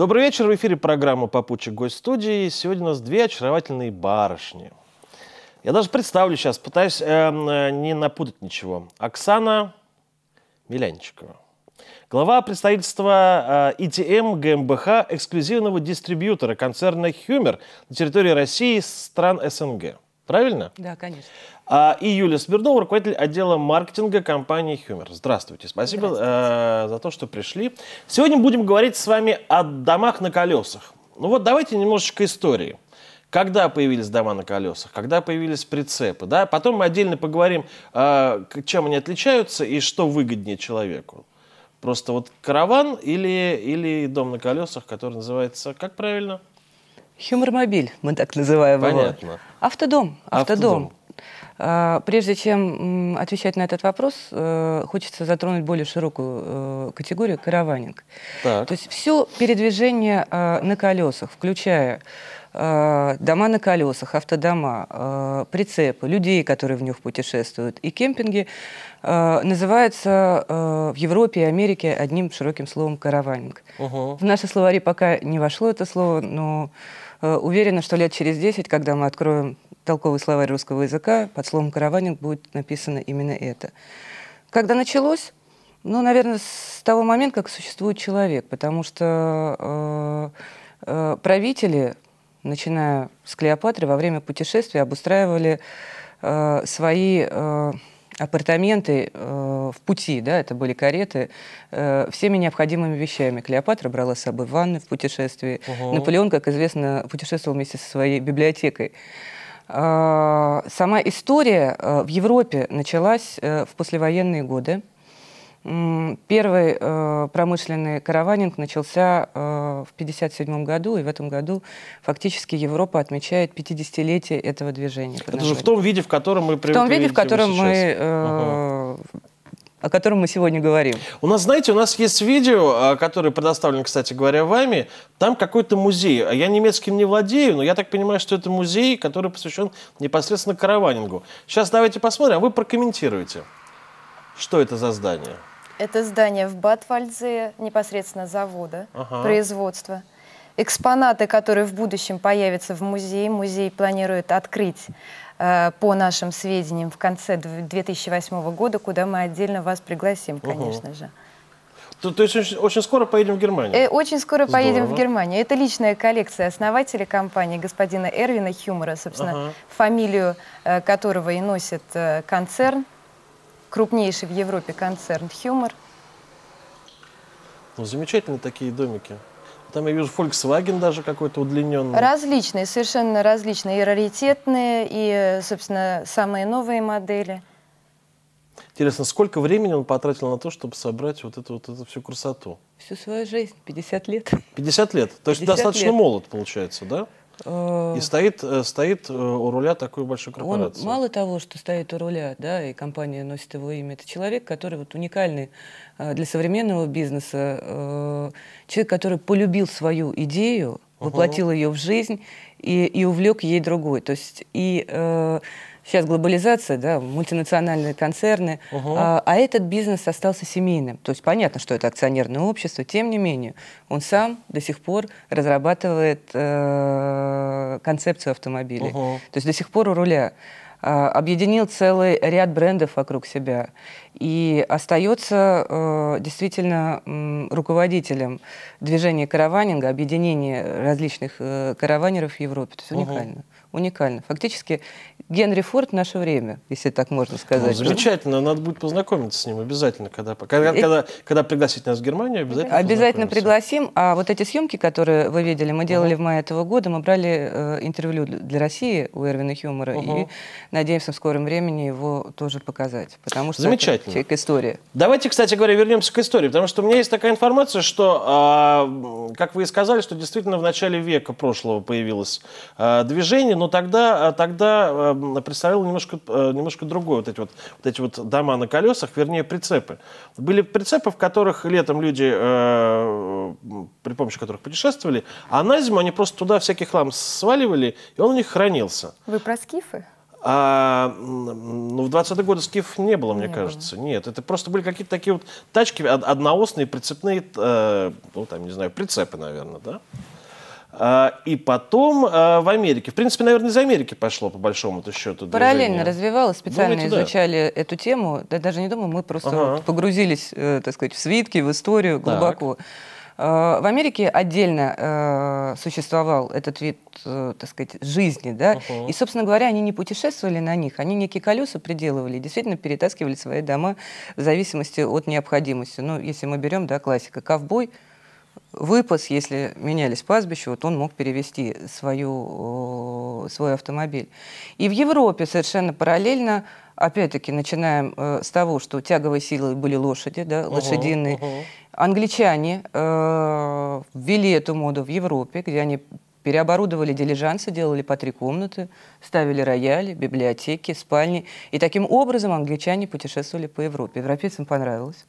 Добрый вечер, в эфире программа «Попутчик гость студии». Сегодня у нас две очаровательные барышни. Я даже представлю сейчас, пытаюсь эм, э, не напутать ничего. Оксана Милянчикова. Глава представительства э, ETM эм ГМБХ эксклюзивного дистрибьютора концерна «Хюмер» на территории России стран СНГ. Правильно? Да, конечно. А, и Юлия Смирнова, руководитель отдела маркетинга компании Хюмер. Здравствуйте. Спасибо э, Здравствуйте. Э, за то, что пришли. Сегодня будем говорить с вами о домах на колесах. Ну вот давайте немножечко истории. Когда появились дома на колесах, когда появились прицепы, да? Потом мы отдельно поговорим, э, чем они отличаются и что выгоднее человеку. Просто вот караван или, или дом на колесах, который называется, как правильно? Хюмормобиль, мы так называем Понятно. его. Автодом. Автодом. автодом. А, прежде чем отвечать на этот вопрос, э, хочется затронуть более широкую э, категорию караванинг. Так. То есть все передвижение э, на колесах, включая дома на колесах, автодома, прицепы, людей, которые в них путешествуют, и кемпинги, называется в Европе и Америке одним широким словом «караванинг». Угу. В наши словари пока не вошло это слово, но Э, уверена, что лет через 10, когда мы откроем толковый словарь русского языка, под словом «караванник» будет написано именно это. Когда началось? Ну, наверное, с того момента, как существует человек, потому что э, э, правители, начиная с Клеопатры, во время путешествия обустраивали э, свои... Э, апартаменты э, в пути, да, это были кареты, э, всеми необходимыми вещами. Клеопатра брала с собой ванны в путешествии. Угу. Наполеон, как известно, путешествовал вместе со своей библиотекой. А, сама история э, в Европе началась э, в послевоенные годы. Первый э, промышленный караванинг начался э, в 1957 году, и в этом году фактически Европа отмечает 50-летие этого движения. Это же в том виде, в котором мы привыкли. В том виде, в котором мы э, о котором мы сегодня говорим. У нас, знаете, у нас есть видео, а, которое предоставлено, кстати говоря, вами. Там какой-то музей. А я немецким не владею, но я так понимаю, что это музей, который посвящен непосредственно караванингу. Сейчас давайте посмотрим, а вы прокомментируете, что это за здание. Это здание в Батвальдзе, непосредственно завода, ага. производства. Экспонаты, которые в будущем появятся в музее, музей планирует открыть э, по нашим сведениям в конце 2008 года, куда мы отдельно вас пригласим, конечно угу. же. То, то есть очень, очень скоро поедем в Германию? Э, очень скоро Здорово. поедем в Германию. Это личная коллекция основателя компании, господина Эрвина Хюмора, собственно, ага. фамилию э, которого и носит э, концерн крупнейший в Европе концерн «Хюмор». Ну, замечательные такие домики. Там я вижу Volkswagen даже какой-то удлиненный. Различные, совершенно различные. И раритетные, и, собственно, самые новые модели. Интересно, сколько времени он потратил на то, чтобы собрать вот эту, вот эту всю красоту? Всю свою жизнь, 50 лет. 50 лет. То есть достаточно лет. молод, получается, да? Э, и стоит, э, стоит э, у руля такой большой корпорации. Он мало того, что стоит у руля, да, и компания носит его имя, это человек, который вот уникальный для современного бизнеса, человек, который полюбил свою идею, воплотил ее в жизнь и, и увлек ей другой. То есть и сейчас глобализация, да, мультинациональные концерны, угу. а, а этот бизнес остался семейным. То есть понятно, что это акционерное общество, тем не менее, он сам до сих пор разрабатывает э, концепцию автомобилей. Угу. То есть до сих пор у руля а, объединил целый ряд брендов вокруг себя и остается э, действительно э, руководителем движения караванинга, объединения различных э, караванеров в Европе. То есть уникально уникально. Фактически Генри Форд наше время, если так можно сказать. Ну, замечательно, надо будет познакомиться с ним обязательно, когда, когда, И... когда, когда пригласить нас в Германию, обязательно Обязательно пригласим, а вот эти съемки, которые вы видели, мы делали угу. в мае этого года, мы брали э, интервью для России у Эрвина Хюмора, угу. и надеемся в скором времени его тоже показать, потому что Замечательно. это история. Давайте, кстати говоря, вернемся к истории, потому что у меня есть такая информация, что, э, как вы и сказали, что действительно в начале века прошлого появилось э, движение, но тогда, э, тогда эм, представлял немножко, э, немножко другое. Вот эти вот, вот эти вот дома на колесах, вернее, прицепы. Были прицепы, в которых летом люди, э, при помощи которых путешествовали, а на зиму они просто туда всякий хлам сваливали, и он у них хранился. Вы про скифы? А, ну, в 20-е годы скифов не было, мне не кажется. Было. Нет, это просто были какие-то такие вот тачки, одноосные, прицепные, э, ну, там, не знаю, прицепы, наверное, да? А, и потом а, в Америке, в принципе, наверное, из Америки пошло по большому счету. Параллельно развивалось, ну, специально Думаете, изучали да. эту тему. Да, даже не думаю, мы просто ага. вот погрузились, э, так сказать, в свитки, в историю глубоко. Так. В Америке отдельно э, существовал этот вид, э, так сказать, жизни, да, uh-huh. и, собственно говоря, они не путешествовали на них, они некие колеса приделывали, действительно перетаскивали свои дома в зависимости от необходимости. Ну, если мы берем, да, классика, ковбой, выпас, если менялись пастбища, вот он мог перевести свою, э, свой автомобиль. И в Европе совершенно параллельно, опять-таки, начинаем э, с того, что тяговой силой были лошади, да, угу, лошадиные. Угу. Англичане э, ввели эту моду в Европе, где они переоборудовали дилижансы, делали по три комнаты, ставили рояли, библиотеки, спальни. И таким образом англичане путешествовали по Европе. Европейцам понравилось.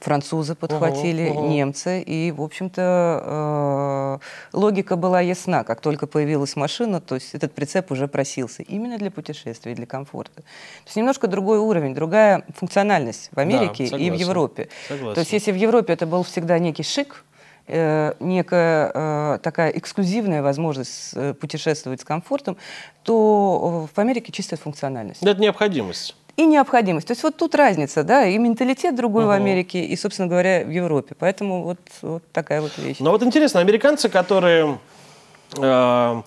Французы подхватили, угу, угу. немцы, и, в общем-то, э, логика была ясна. Как только появилась машина, то есть этот прицеп уже просился именно для путешествий, для комфорта. То есть немножко другой уровень, другая функциональность в Америке да, и в Европе. Согласен. То есть если в Европе это был всегда некий шик, э, некая э, такая эксклюзивная возможность э, путешествовать с комфортом, то э, в Америке чистая функциональность. Это необходимость и необходимость. То есть вот тут разница, да, и менталитет другой угу. в Америке, и, собственно говоря, в Европе. Поэтому вот, вот такая вот вещь. Но вот интересно, американцы, которые... Э,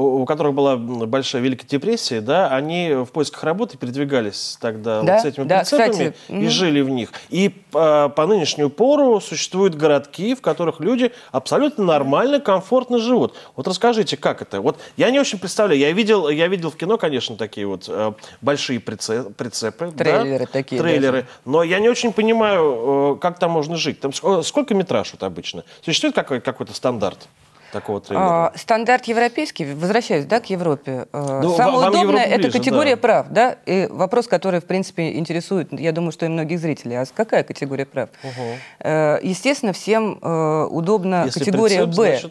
у которых была большая Великая депрессия, да, они в поисках работы передвигались тогда да, вот с этими да, прицепами кстати, и угу. жили в них. И по, а, по нынешнюю пору существуют городки, в которых люди абсолютно нормально, комфортно живут. Вот расскажите, как это? Вот я не очень представляю. Я видел, я видел в кино, конечно, такие вот э, большие прицеп, прицепы. Трейлеры да? такие. Трейлеры. Даже. Но я не очень понимаю, э, как там можно жить. Там сколько метраж вот обычно? Существует какой-то стандарт? такого тренера? А, стандарт европейский, возвращаюсь да, к Европе. А, ну, Самое вам удобное – это категория да. прав. Да? И вопрос, который, в принципе, интересует, я думаю, что и многих зрителей. А какая категория прав? Угу. Естественно, всем э, удобно. Если категория «Б». Э,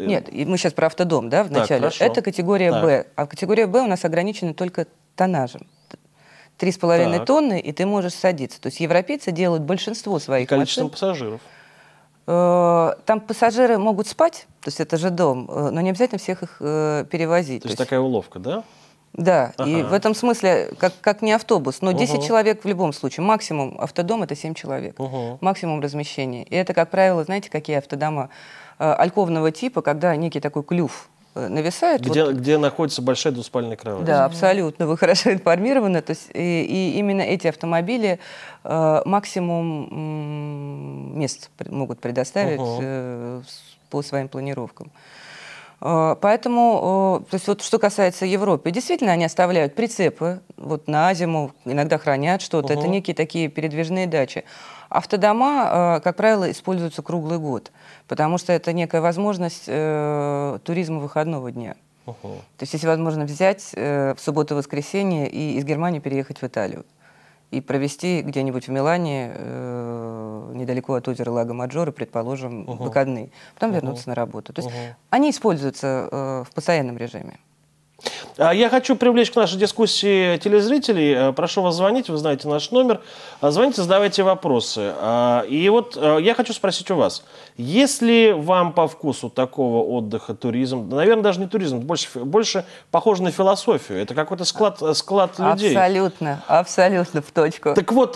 Нет, мы сейчас про автодом, да, вначале. Так, это категория «Б». А категория «Б» у нас ограничена только тонажем – Три с половиной тонны, и ты можешь садиться. То есть европейцы делают большинство своих и количеством машин. пассажиров. Э, там пассажиры могут спать, то есть это же дом, э, но не обязательно всех их э, перевозить. То, есть, то есть такая уловка, да? Да, ага. и в этом смысле, как, как не автобус, но 10 угу. человек в любом случае. Максимум автодом это 7 человек, угу. максимум размещения. И это, как правило, знаете, какие автодома? Альковного типа, когда некий такой клюв Э, нависают. Где, вот. где находится большая двуспальная кровать. Да, абсолютно. Вы хорошо информированы. То есть, и, и именно эти автомобили э, максимум мест могут предоставить э, по своим планировкам. Э, поэтому, э, то есть вот что касается Европы, действительно они оставляют прицепы вот на зиму, иногда хранят что-то. Угу. Это некие такие передвижные дачи. Автодома, э, как правило, используются круглый год, потому что это некая возможность э, туризма выходного дня. Угу. То есть если возможно взять э, в субботу-воскресенье и из Германии переехать в Италию и провести где-нибудь в Милане, э, недалеко от озера Лага Маджора, предположим, угу. выходные, потом угу. вернуться на работу. То есть угу. они используются э, в постоянном режиме. А, я хочу привлечь к нашей дискуссии телезрителей. Э, прошу вас звонить, вы знаете наш номер. А, звоните, задавайте вопросы. А, и вот э, я хочу спросить у вас, если вам по вкусу такого отдыха туризм, наверное, даже не туризм, больше, больше похоже на философию, это какой-то склад, э, склад людей. Абсолютно, абсолютно в точку. Так вот,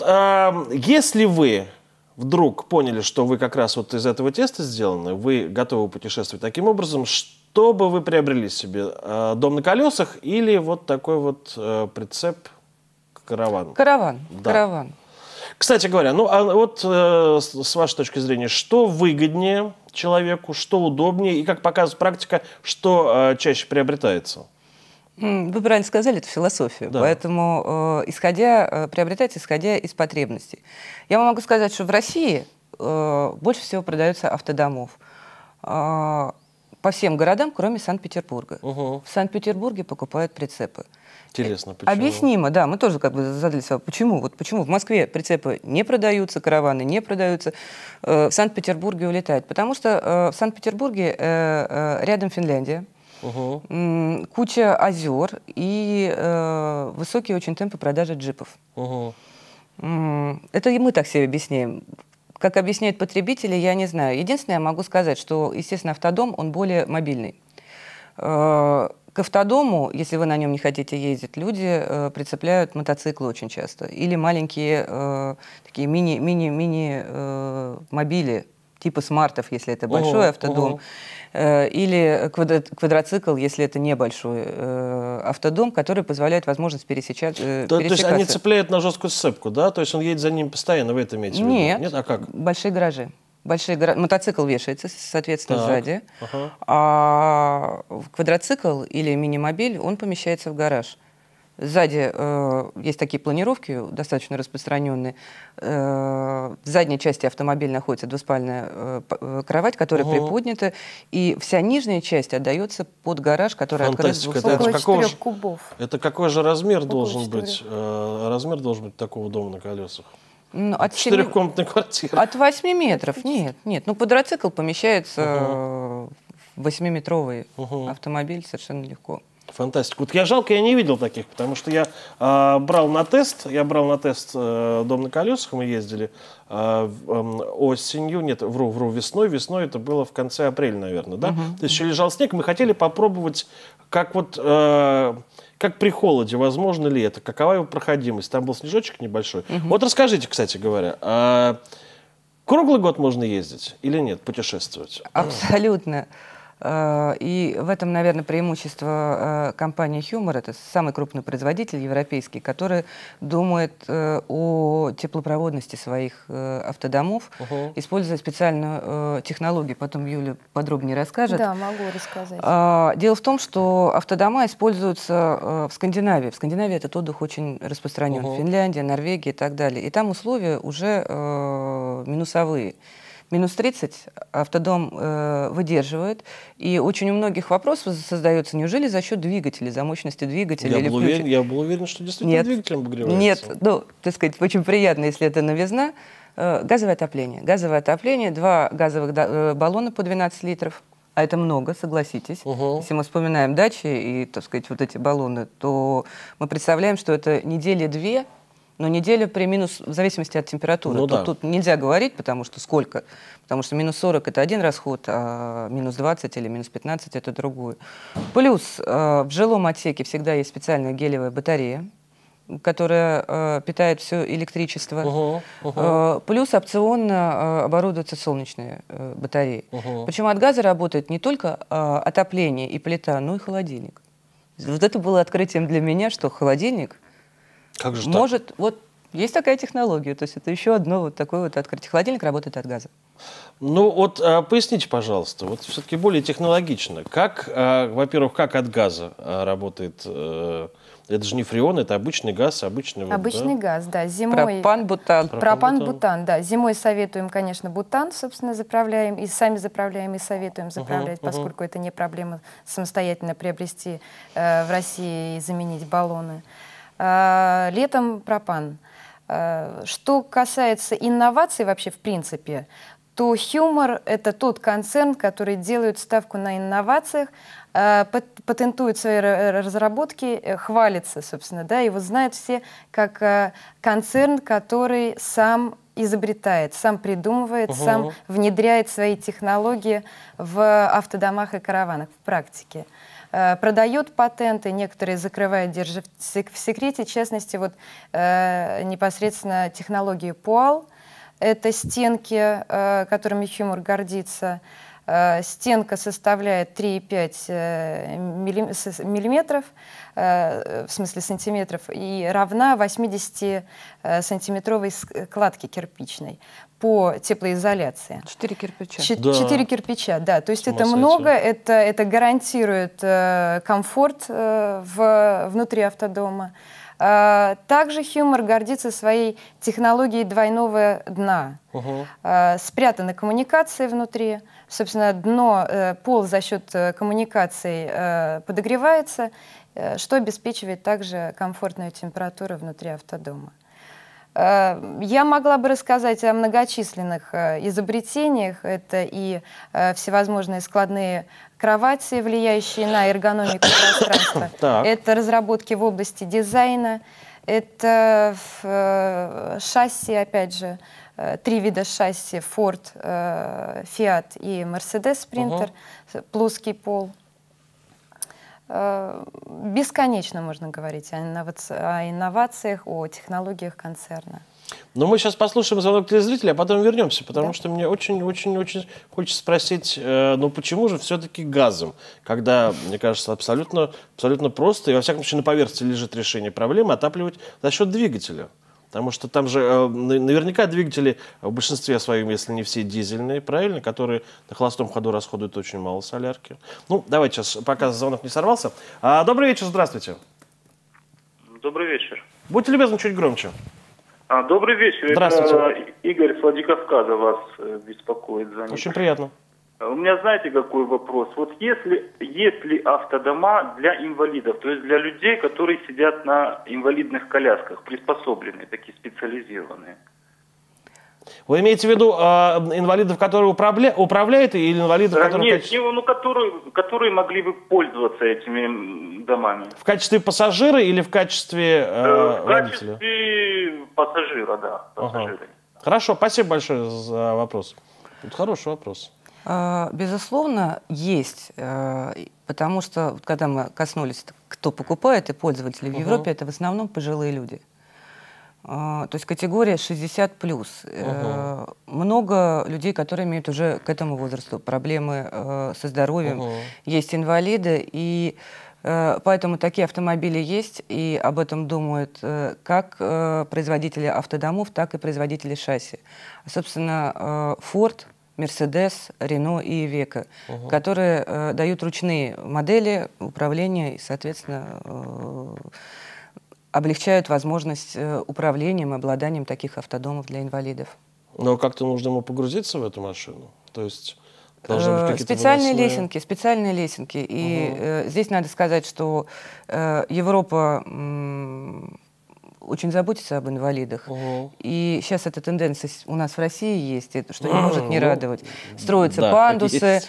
если вы вдруг поняли, что вы как раз вот из этого теста сделаны, вы готовы путешествовать таким образом, что что бы вы приобрели себе? Э, дом на колесах или вот такой вот э, прицеп к каравану? Караван, да. караван. Кстати говоря, ну а вот э, с вашей точки зрения, что выгоднее человеку, что удобнее и, как показывает практика, что э, чаще приобретается? Вы правильно сказали, это философия. Да. Поэтому э, исходя, э, приобретать исходя из потребностей. Я вам могу сказать, что в России э, больше всего продается автодомов. А, по всем городам, кроме Санкт-Петербурга. Угу. В Санкт-Петербурге покупают прицепы. Интересно, э, почему? Объяснимо, да. Мы тоже как бы задались вопрос, почему? Вот почему в Москве прицепы не продаются, караваны не продаются, э, в Санкт-Петербурге улетают? Потому что э, в Санкт-Петербурге э, э, рядом Финляндия, угу. э, куча озер и э, высокие очень темпы продажи джипов. Угу. Это и мы так себе объясняем. Как объясняют потребители, я не знаю. Единственное, я могу сказать, что, естественно, автодом, он более мобильный. Э, к автодому, если вы на нем не хотите ездить, люди э, прицепляют мотоциклы очень часто. Или маленькие э, такие мини-мини-мини мобили типа смартов, если это большой о, автодом, о. Э, или квадроцикл, если это небольшой э, автодом, который позволяет возможность пересечать, э, да, То есть они цепляют на жесткую сцепку, да? То есть он едет за ним постоянно, вы это имеете в виду? Нет. А как? Большие гаражи большие гора... мотоцикл вешается, соответственно, так. сзади, ага. а квадроцикл или мини-мобиль, он помещается в гараж. Сзади э, есть такие планировки, достаточно распространенные. Э, в задней части автомобиля находится двуспальная э, э кровать, которая угу. приподнята, и вся нижняя часть отдается под гараж, который Фантастика. открыт. Фантастика. Это, же, кубов. это какой же размер Около должен 4. быть? Э, размер должен быть такого дома на колесах? Ну, от Четырехкомнатной квартиры. От 8 метров, нет, нет. Ну, квадроцикл помещается угу. в 8-метровый угу. автомобиль совершенно легко. Фантастика. Вот я жалко, я не видел таких, потому что я э, брал на тест, я брал на тест э, дом на колесах, мы ездили э, э, осенью, нет, вру, вру, весной, весной это было в конце апреля, наверное, да? Угу. То есть еще лежал снег, мы хотели попробовать, как вот, э, как при холоде, возможно ли это, какова его проходимость, там был снежочек небольшой. Угу. Вот расскажите, кстати говоря, э, круглый год можно ездить или нет, путешествовать? Абсолютно. Mm. Э, и в этом, наверное, преимущество э, компании Humor. Это самый крупный производитель европейский, который думает э, о теплопроводности своих автодомов, угу. используя специальную технологию. Потом Юля подробнее расскажет. Да, могу рассказать. Дело в том, что автодома используются в Скандинавии. В Скандинавии этот отдых очень распространен. Угу. Финляндия, Норвегия и так далее. И там условия уже минусовые минус 30 автодом э, выдерживает. И очень у многих вопросов создается, неужели за счет двигателя, за мощности двигателя? Я, или был, уверен, я был уверен, что действительно нет, двигателем обогревается. Нет, ну, так сказать, очень приятно, если это новизна. Э, газовое отопление. Газовое отопление, два газовых э, баллона по 12 литров, а это много, согласитесь. Угу. Если мы вспоминаем дачи и, так сказать, вот эти баллоны, то мы представляем, что это недели две но неделя при минус, в зависимости от температуры. Ну, тут, да. тут нельзя говорить, потому что сколько. Потому что минус 40 это один расход, а минус 20 или минус 15 это другой. Плюс э, в жилом отсеке всегда есть специальная гелевая батарея, которая э, питает все электричество. Uh-huh, плюс опционно э, оборудуются солнечные батареи. Uh-huh. от газа работает не только отопление и плита, но и холодильник. Вот это было открытием для меня, что холодильник как же Может, так? вот есть такая технология, то есть это еще одно вот такое вот открытие. Холодильник работает от газа. Ну вот а, поясните, пожалуйста, вот все-таки более технологично. Как, а, во-первых, как от газа а, работает а, это же не фреон, это обычный газ, обычный... Обычный вот, да? газ, да. Зимой... Пропан-бутан. Пропан-бутан, да. Зимой советуем, конечно, бутан, собственно, заправляем, и сами заправляем, и советуем заправлять, угу, поскольку угу. это не проблема самостоятельно приобрести э, в России и заменить баллоны. Э, летом пропан. Э, что касается инноваций вообще в принципе, то Humor — это тот концерн, который делает ставку на инновациях, э, патентует свои разработки, хвалится, собственно, да, его знают все как концерн, который сам изобретает, сам придумывает, угу. сам внедряет свои технологии в автодомах и караванах в практике. Э, Продают патенты, некоторые закрывает, держит в секрете, в частности, вот э, непосредственно технологии PUAL, это стенки, э, которыми Хюмор гордится, Стенка составляет 3,5 миллиметров, в смысле сантиметров, и равна 80-сантиметровой складке кирпичной по теплоизоляции. Четыре кирпича. Ч- да. Четыре кирпича, да. То есть это много, это, это гарантирует э, комфорт э, в, внутри автодома. Э, также Humor гордится своей технологией двойного дна. Угу. Спрятаны коммуникации внутри. Собственно, дно, э, пол за счет коммуникаций подогревается, что обеспечивает также комфортную температуру внутри автодома. Э, я могла бы рассказать о многочисленных э, изобретениях. Это и э, всевозможные складные кровати, влияющие на эргономику пространства. Это разработки в области дизайна. Это шасси, опять же, три вида шасси, Ford, Fiat и Mercedes Sprinter, угу. плоский пол – Э, бесконечно можно говорить о, инноваци... о инновациях, о технологиях концерна. Но ну, мы сейчас послушаем звонок телезрителя, а потом вернемся, потому да. что мне очень-очень-очень хочется спросить, э, ну почему же все-таки газом, когда, мне кажется, абсолютно, абсолютно просто и, во всяком случае, на поверхности лежит решение проблемы отапливать за счет двигателя. Потому что там же э, наверняка двигатели в большинстве своем, если не все дизельные, правильно, которые на холостом ходу расходуют очень мало солярки. Ну, давайте сейчас, пока звонок не сорвался. А, добрый вечер, здравствуйте. Добрый вечер. Будьте любезны, чуть громче. А, добрый вечер. Здравствуйте. Это Игорь с Владикавказа вас э, беспокоит. За Очень приятно. А у меня знаете какой вопрос? Вот если есть ли автодома для инвалидов, то есть для людей, которые сидят на инвалидных колясках, приспособленные, такие специализированные? Вы имеете в виду э, инвалидов, которые управля... управляют, или инвалидов, которые... Нет, ну, ну, которые, которые могли бы пользоваться этими домами. В качестве пассажира или в качестве э, э В качестве водителя? пассажира, да. Пассажира. Ага. Хорошо, спасибо большое за вопрос. Это хороший вопрос. А, безусловно, есть, э, потому что когда мы коснулись, кто покупает и пользователи в Европе, это в основном пожилые люди. А, то есть категория 60 плюс. Угу. Много людей, которые имеют уже к этому возрасту проблемы э, со здоровьем, угу. есть инвалиды, и поэтому такие автомобили есть, и об этом думают как производители автодомов, так и производители шасси. Собственно, Ford Мерседес, Рено и Века, угу. которые э, дают ручные модели управления и, соответственно, э, облегчают возможность э, управлением, обладанием таких автодомов для инвалидов. Но как-то нужно ему погрузиться в эту машину? То есть быть э, специальные волосные... лесенки, специальные лесенки. И угу. э, здесь надо сказать, что э, Европа м, очень заботится об инвалидах. Угу. И сейчас эта тенденция у нас в России есть, что не может не ну, радовать. Строятся да, пандусы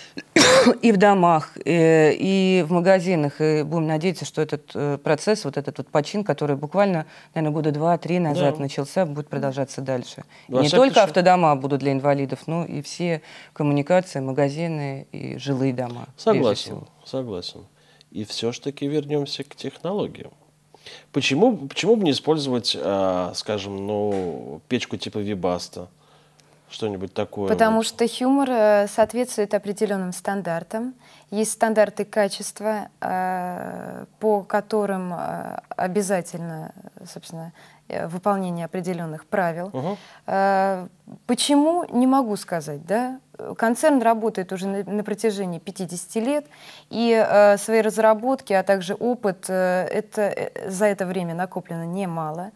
и в домах, э, и в магазинах. И будем надеяться, что этот э, процесс, вот этот вот почин, который буквально, наверное, года два-три назад да. начался, будет продолжаться дальше. Да, не только причем... автодома будут для инвалидов, но и все коммуникации, магазины и жилые дома. Согласен, согласен. И все-таки вернемся к технологиям. Почему, почему бы не использовать, а, скажем, ну, печку типа Вибаста? Что-нибудь такое. Потому вот. что юмор э, соответствует определенным стандартам. Есть стандарты качества, э, по которым обязательно, собственно, Э, выполнение определенных правил. Угу. Почему, не могу сказать, да, концерн работает уже на, на протяжении 50 лет, и э, свои разработки, а также опыт, э, это, э, за это время накоплено немало.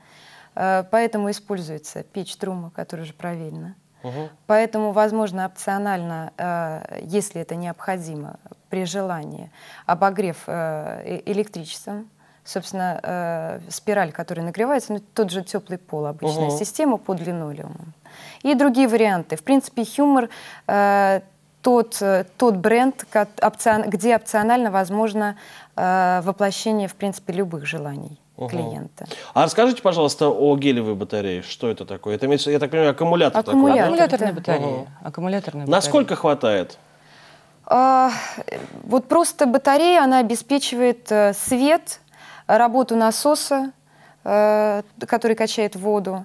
Э, поэтому используется печь трума, которая уже проверена. Угу. Поэтому, возможно, опционально, э, если это необходимо, при желании, обогрев э, э электричеством собственно, э, спираль, которая нагревается, ну, тот же теплый пол, обычная угу. система под линолеумом. И другие варианты. В принципе, хюмор э, тот, э, тот бренд, где опционально возможно э, воплощение, в принципе, любых желаний угу. клиента. А расскажите, пожалуйста, о гелевой батарее. Что это такое? Это, я так понимаю, аккумулятор, аккумулятор такой. Аккумуляторная да. батарея. Угу. Аккумуляторная Насколько хватает? А, э, вот просто батарея, она обеспечивает э, свет, работу насоса, э, который качает воду.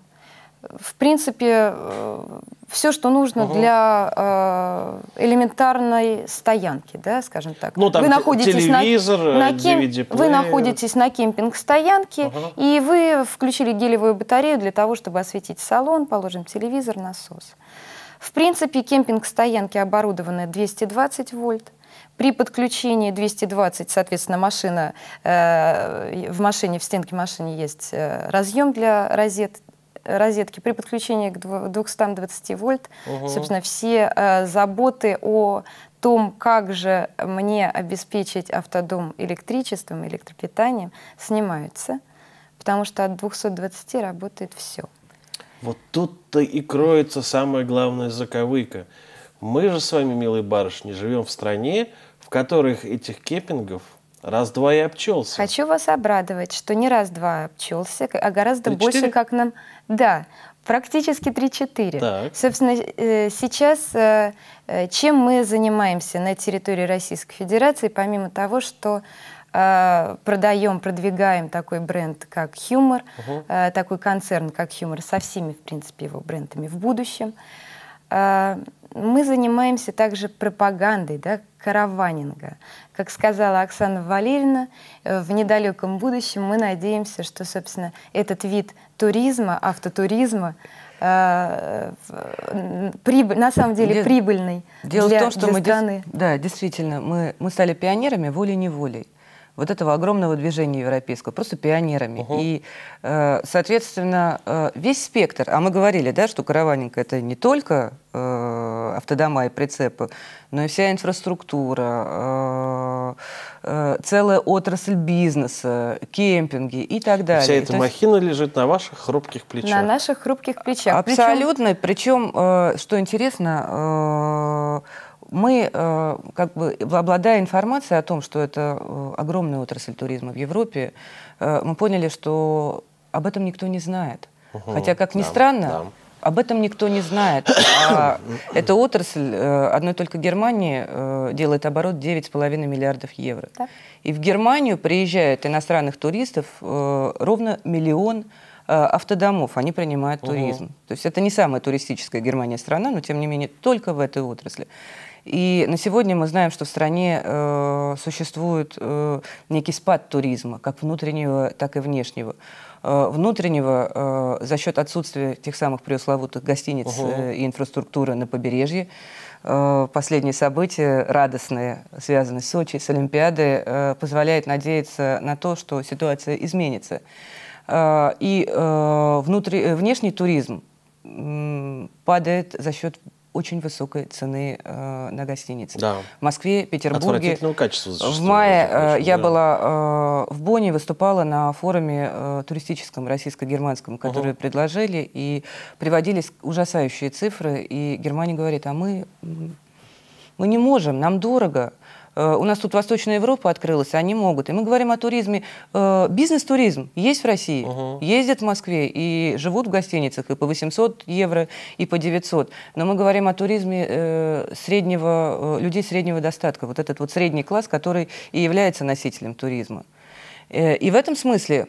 В принципе, э, все, что нужно угу. для э, элементарной стоянки, да, скажем так. Ну, там вы находитесь телевизор, на, на кем... Вы находитесь на кемпинг-стоянке, угу. и вы включили гелевую батарею для того, чтобы осветить салон, положим телевизор, насос. В принципе, кемпинг-стоянки оборудованы 220 вольт. При подключении 220, соответственно, машина, э, в машине, в стенке машины есть э, разъем для розет, розетки. При подключении к 220 вольт, угу. собственно, все э, заботы о том, как же мне обеспечить автодом электричеством, электропитанием, снимаются, потому что от 220 работает все. Вот тут-то и кроется самая главная заковыка. Мы же с вами, милые барышни, живем в стране, которых этих кеппингов раз-два и обчелся. Хочу вас обрадовать, что не раз-два обчелся, а гораздо 3 -4? больше, как нам... Да, практически 3-4. Собственно, э, сейчас э, э, чем мы занимаемся на территории Российской Федерации, помимо того, что продаем, продвигаем такой бренд, как «Хьюмор», угу. такой концерн, как «Хьюмор», со всеми, в принципе, его брендами в будущем – мы занимаемся также пропагандой да, караванинга. Как сказала Оксана Валерьевна, э, в недалеком будущем мы надеемся, что, собственно, этот вид туризма, автотуризма, э, на самом деле прибыльный Дело для, в том, что для мы страны. Да, действительно, мы, мы стали пионерами волей-неволей вот этого огромного движения европейского, просто пионерами. Угу. И, э, соответственно, э, весь спектр, а мы говорили, да, что Караваненко это не только э, автодома и прицепы, но и вся инфраструктура, целая отрасль бизнеса, кемпинги и так далее. вся эта и, махина есть... лежит на ваших хрупких плечах. На наших хрупких плечах. Абсолютно. Причем, причем что интересно, мы э, как бы, обладая информацией о том, что это э, огромная отрасль туризма в Европе, э, мы поняли, что об этом никто не знает. Угу, Хотя, как ни да, странно, да. об этом никто не знает. А эта отрасль одной только Германии делает оборот 9,5 миллиардов евро. Да. И в Германию приезжают иностранных туристов ровно миллион автодомов, они принимают туризм. Угу. То есть это не самая туристическая Германия страна, но тем не менее только в этой отрасли. И на сегодня мы знаем, что в стране э, существует э, некий спад туризма, как внутреннего, так и внешнего. Э, внутреннего э, за счет отсутствия тех самых преусловутых гостиниц угу. э, и инфраструктуры на побережье. Э, последние события, радостные, связанные с Сочи, с Олимпиадой, э, позволяет надеяться на то, что ситуация изменится. Э, и э, внутри, э, внешний туризм падает за счет очень высокой цены э, на гостиницы. Да. В Москве, Петербурге. качества В мае э, я да. была э, в Бонне, выступала на форуме э, туристическом российско-германском, который угу. предложили, и приводились ужасающие цифры, и Германия говорит, а мы, мы не можем, нам дорого, Э, у нас тут Восточная Европа открылась, они могут. И мы говорим о туризме. Э, бизнес-туризм есть в России, угу. ездят в Москве и живут в гостиницах и по 800 евро, и по 900. Но мы говорим о туризме э, среднего, людей среднего достатка, вот этот вот средний класс, который и является носителем туризма. И в этом смысле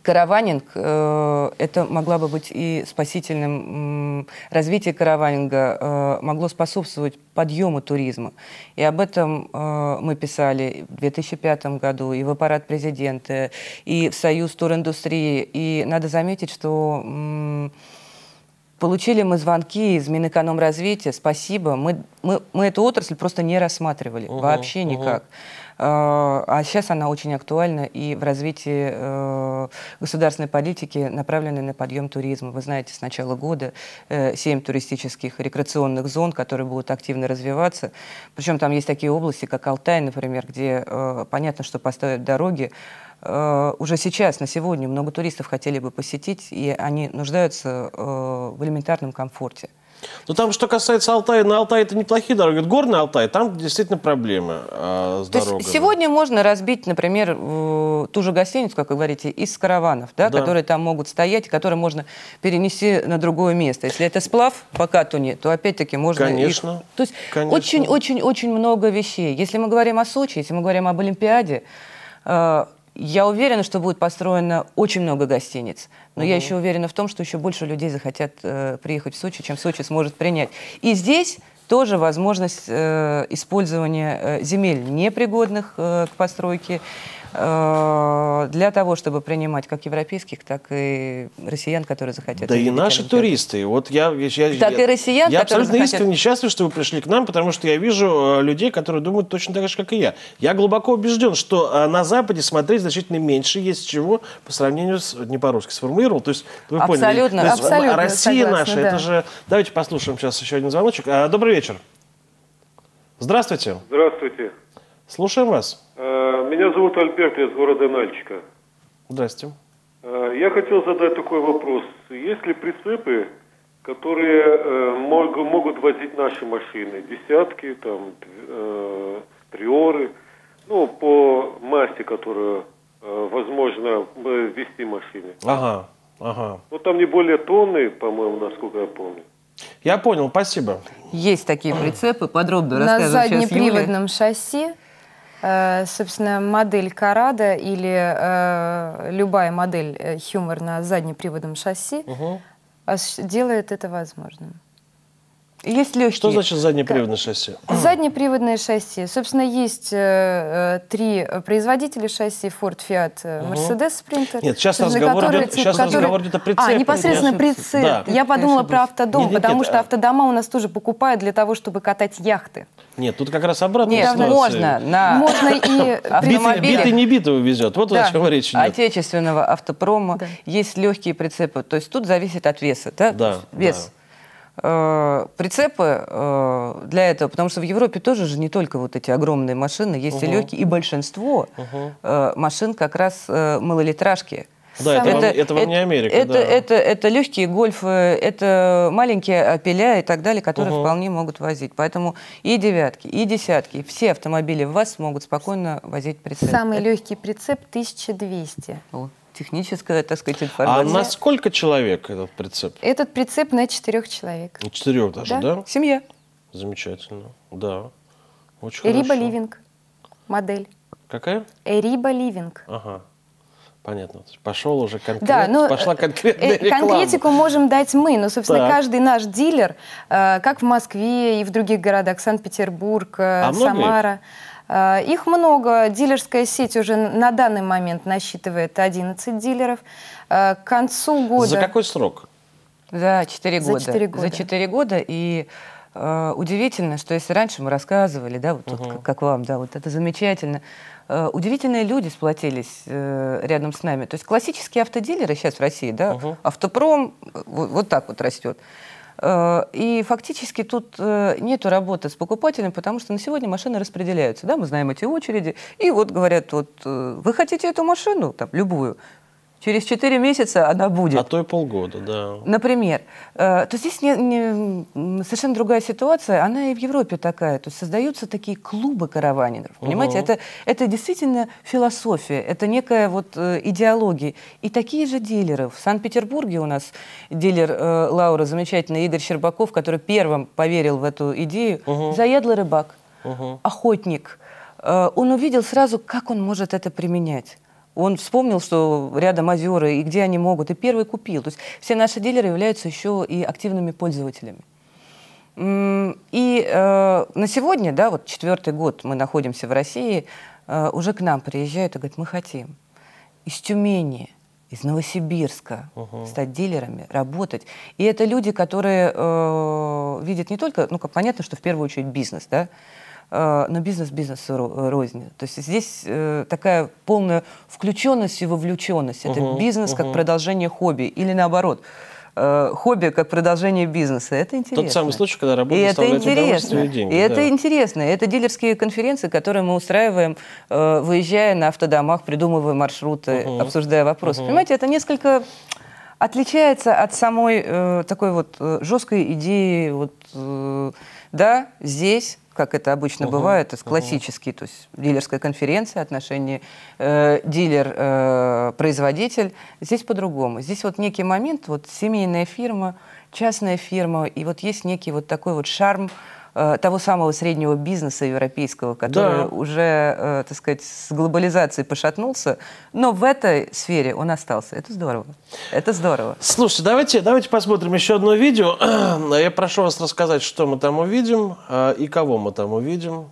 караванинг, э, это могла бы быть и спасительным. Развитие караванинга э, могло способствовать подъему туризма. И об этом э, мы писали в 2005 году и в аппарат президента, и в Союз туриндустрии. И надо заметить, что Получили мы звонки из Минэкономразвития, спасибо. Мы, мы, мы эту отрасль просто не рассматривали, угу, вообще никак. Угу. А, а сейчас она очень актуальна и в развитии э, государственной политики, направленной на подъем туризма. Вы знаете, с начала года э, семь туристических рекреационных зон, которые будут активно развиваться. Причем там есть такие области, как Алтай, например, где э, понятно, что поставят дороги, уже сейчас, на сегодня, много туристов хотели бы посетить, и они нуждаются в элементарном комфорте. Ну, там, что касается Алтая, на Алтае это неплохие дороги. Это горный Алтай, там действительно проблемы э, с То дорогами. Есть сегодня можно разбить, например, э, ту же гостиницу, как вы говорите, из караванов, да, да. которые там могут стоять, которые можно перенести на другое место. Если это сплав по катуне, то опять-таки можно... Конечно. Их... То есть очень-очень-очень много вещей. Если мы говорим о Сочи, если мы говорим об Олимпиаде, э, я уверена, что будет построено очень много гостиниц. Но угу. я еще уверена в том, что еще больше людей захотят э, приехать в Сочи, чем Сочи сможет принять. И здесь тоже возможность э, использования э, земель непригодных э, к постройке, Э, для того, чтобы принимать как европейских, так и россиян, которые захотят. Да и наши олимпиаду. туристы. Вот я, я, так я, и россиян, я абсолютно захотят... искренне счастлив, что вы пришли к нам, потому что я вижу э, людей, которые думают точно так же, как и я. Я глубоко убежден, что э, на Западе смотреть значительно меньше есть чего по сравнению с, не по-русски сформулировал, то есть вы абсолютно, поняли. То есть, а, абсолютно, Россия согласна, наша, да. это же... Давайте послушаем сейчас еще один звоночек. А, добрый вечер. Здравствуйте. Здравствуйте. Слушаем вас. Э, меня зовут Альберт, я из города Нальчика. Здрасте. Э, я хотел задать такой вопрос. Есть ли прицепы, которые э, могут возить наши машины? Десятки, там, триоры, ну, по массе, которую возможно вести машины. Ага, ага. Ну, там не более тонны, по-моему, насколько я помню. Я понял, спасибо. Есть такие прицепы, подробно На расскажу сейчас На заднеприводном Юлия. шасси Э, собственно, модель Карада или э, любая модель Humor э, на заднеприводном шасси угу. делает это возможным. Есть легкие. Что значит заднеприводное шасси? Заднеприводное шасси. Собственно, есть э, э, три производителя шасси. Ford, Fiat, э, Mercedes Sprinter. Нет, сейчас разговор идет, тип, сейчас который... разговор идет о прицепе. А, непосредственно прицеп. Да. Я подумала про автодом, нет, потому нет, что автодома у нас тоже покупают для того, чтобы катать яхты. Нет, тут как раз обратная Нет, ситуация. можно. На... Можно и автомобиле. Битый не битого везет. Вот да. о чем речь идет. Отечественного автопрома да. есть легкие прицепы. То есть тут зависит от веса. Да? Да, вес. Да э, прицепы э, для этого, потому что в Европе тоже же не только вот эти огромные машины, есть угу. и легкие, и большинство угу. э, машин как раз э, малолитражки. Да, это, это, вам, это вам не Америка. Это, да. это, это, это легкие гольфы, это маленькие опеля и так далее, которые угу. вполне могут возить. Поэтому и девятки, и десятки, все автомобили в вас могут спокойно возить прицеп. Самый это... легкий прицеп 1200. О техническая, так сказать, а информация. А на сколько человек этот прицеп? Этот прицеп на четырех человек. На четырех даже, да? да? Семья. Замечательно, да. Очень Эриба хорошо. Ливинг, модель. Какая? Эриба Ливинг. Ага. Понятно. Пошел уже конкрет, да, но ну, пошла э, конкретная э, реклама. Конкретику можем дать мы, но, ну, собственно, так. каждый наш дилер, э, как в Москве и в других городах, Санкт-Петербург, а Самара. Многие? Э, их много. Дилерская сеть уже на данный момент насчитывает 11 дилеров. Э, к концу года... За какой срок? За 4 года. За 4 года. За 4 года. И э, удивительно, что если раньше мы рассказывали, да, вот, угу. вот как вам, да, вот это замечательно, удивительные люди сплотились э, рядом с нами. То есть классические автодилеры сейчас в России, да, угу. автопром вот, вот так вот растет. Э, и фактически тут э, нету работы с покупателем, потому что на сегодня машины распределяются. Да, мы знаем эти очереди. И вот говорят, вот э, вы хотите эту машину, там, любую, Через 4 месяца она будет. А то и полгода, да. Например. Э, то здесь не, не, совершенно другая ситуация. Она и в Европе такая. То есть создаются такие клубы караванеров. Понимаете, угу. это, это действительно философия. Это некая вот э, идеология. И такие же дилеры. В Санкт-Петербурге у нас дилер э, Лаура, замечательный Игорь Щербаков, который первым поверил в эту идею. Угу. Заядлый рыбак, угу. охотник. Э, он увидел сразу, как он может это применять. Он вспомнил, что рядом озера, и где они могут, и первый купил. То есть все наши дилеры являются еще и активными пользователями. И э, на сегодня, да, вот четвертый год мы находимся в России, э, уже к нам приезжают и говорят, мы хотим из Тюмени, из Новосибирска угу. стать дилерами, работать. И это люди, которые э, видят не только, ну, как понятно, что в первую очередь бизнес, да, Э, но ну, бизнес бизнесу э, рознь. То есть здесь э, такая полная включенность и вовлеченность. Это угу, бизнес угу. как продолжение хобби или наоборот хобби как продолжение бизнеса. Это интересно. Тот самый случай, когда работа и это интересно. И, деньги, и да. это интересно. Это дилерские конференции, которые мы устраиваем, выезжая на автодомах, придумывая маршруты, угу. обсуждая вопросы. Угу. Понимаете, это несколько отличается от самой э, такой вот жесткой идеи вот, э, да, здесь как это обычно угу, бывает, это классический, то есть дилерская конференция, отношения э, дилер-производитель. Э, Здесь по-другому. Здесь вот некий момент, вот семейная фирма, частная фирма, и вот есть некий вот такой вот шарм, Э, того самого среднего бизнеса европейского, который да. уже, э, так сказать, с глобализацией пошатнулся, но в этой сфере он остался. Это здорово. Это здорово. Слушайте, давайте, давайте посмотрим еще одно видео. Я прошу вас рассказать, что мы там увидим э, и кого мы там увидим.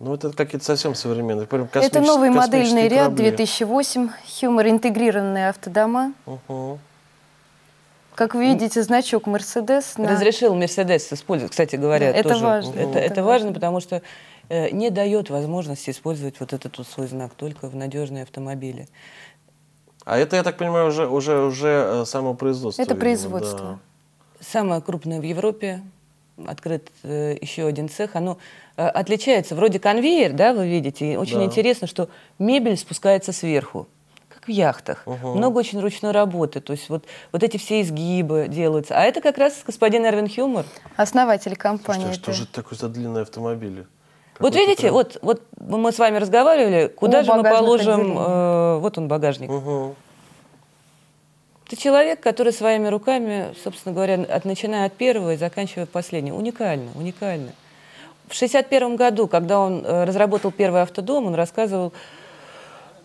Ну, это какие-то совсем современные. Прям это новый модельный ряд корабли. 2008, хюмор, интегрированные автодома. Угу. Как вы видите, значок Мерседес. На... Разрешил Мерседес использовать, кстати говоря, да, это тоже. Важно. Это, это, это важно, важно, потому что э, не дает возможности использовать вот этот вот свой знак только в надежные автомобили. А это, я так понимаю, уже, уже, уже э, само производство. Это видимо, производство. Да. Самое крупное в Европе. Открыт э, еще один цех. Оно э, отличается. Вроде конвейер, да, вы видите. Очень да. интересно, что мебель спускается сверху в яхтах. Угу. Много очень ручной работы. То есть вот, вот эти все изгибы делаются. А это как раз господин Эрвин Хюмер. Основатель компании. А что, это... что же это такое за длинные автомобили? Вот видите, вот, вот мы с вами разговаривали, куда О, же мы положим... Э, вот он, багажник. Угу. Ты человек, который своими руками, собственно говоря, от, начиная от первого и заканчивая последним. Уникально, уникально. В 1961 году, когда он э, разработал первый автодом, он рассказывал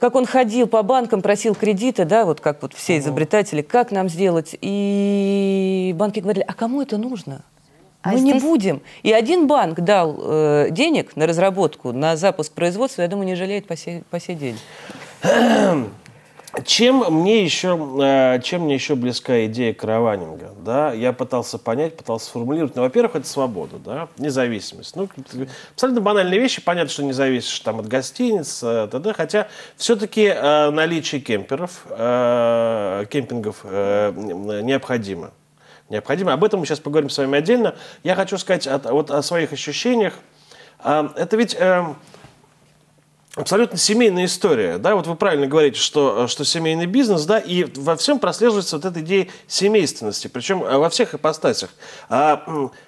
как он ходил по банкам, просил кредиты, да, вот как вот все изобретатели, как нам сделать. И банки говорили, а кому это нужно? А Мы здесь... не будем. И один банк дал э, денег на разработку, на запуск производства, я думаю, не жалеет по сей, по сей день. Чем мне еще, э, чем мне еще близка идея караванинга? Да, я пытался понять, пытался сформулировать. Ну, во-первых, это свобода, да, независимость. Ну, абсолютно банальные вещи. Понятно, что не зависишь там от гостиниц, э, т.д. Хотя все-таки э, наличие кемперов, кемпингов необходимо. Необходимо. Об этом мы сейчас поговорим с вами отдельно. Я хочу сказать от, вот о своих ощущениях. это ведь абсолютно семейная история, да, вот вы правильно говорите, что, э, что семейный бизнес, да, и во всем прослеживается вот эта идея семейственности, причем э, во всех ипостасях. А,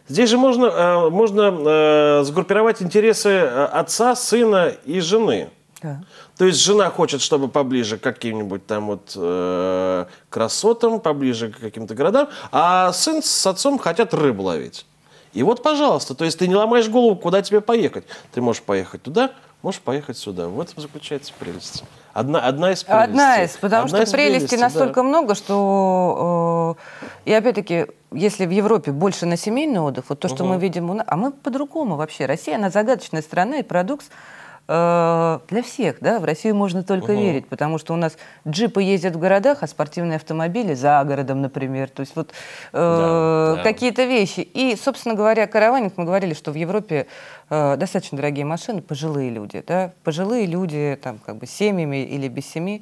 здесь же можно, э, можно сгруппировать интересы отца, сына и жены. Да. То есть жена хочет, чтобы поближе к каким-нибудь там вот э, красотам, поближе к каким-то городам, а сын с отцом хотят рыбу ловить. И вот, пожалуйста, то есть ты не ломаешь голову, куда тебе поехать. Ты можешь поехать туда, можешь поехать сюда. В этом заключается прелесть. Одна, одна из прелестей. Одна из, потому одна что из прелести, прелести настолько да. много, что... Э, и опять-таки, если в Европе больше на семейный отдых, вот то, что угу. мы видим А мы по-другому вообще. Россия, она загадочная страна, и продукт Э, для всех, да, в Россию можно только угу. верить, потому что у нас джипы ездят в городах, а спортивные автомобили за городом, например, то есть вот э, да, да. какие-то вещи. И, собственно говоря, караванинг, мы говорили, что в Европе э, достаточно дорогие машины, пожилые люди, да, пожилые люди, там, как бы, семьями или без семьи.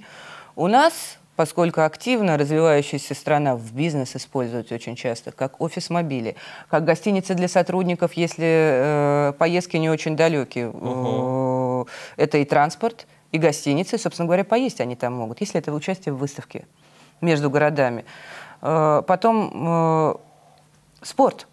У нас поскольку активно развивающаяся страна в бизнес использует очень часто, как офис-мобили, как гостиницы для сотрудников, если э, поездки не очень далекие. Угу. Это и транспорт, и гостиницы, собственно говоря, поесть они там могут, если это участие в выставке между городами. Э, потом э, спорт –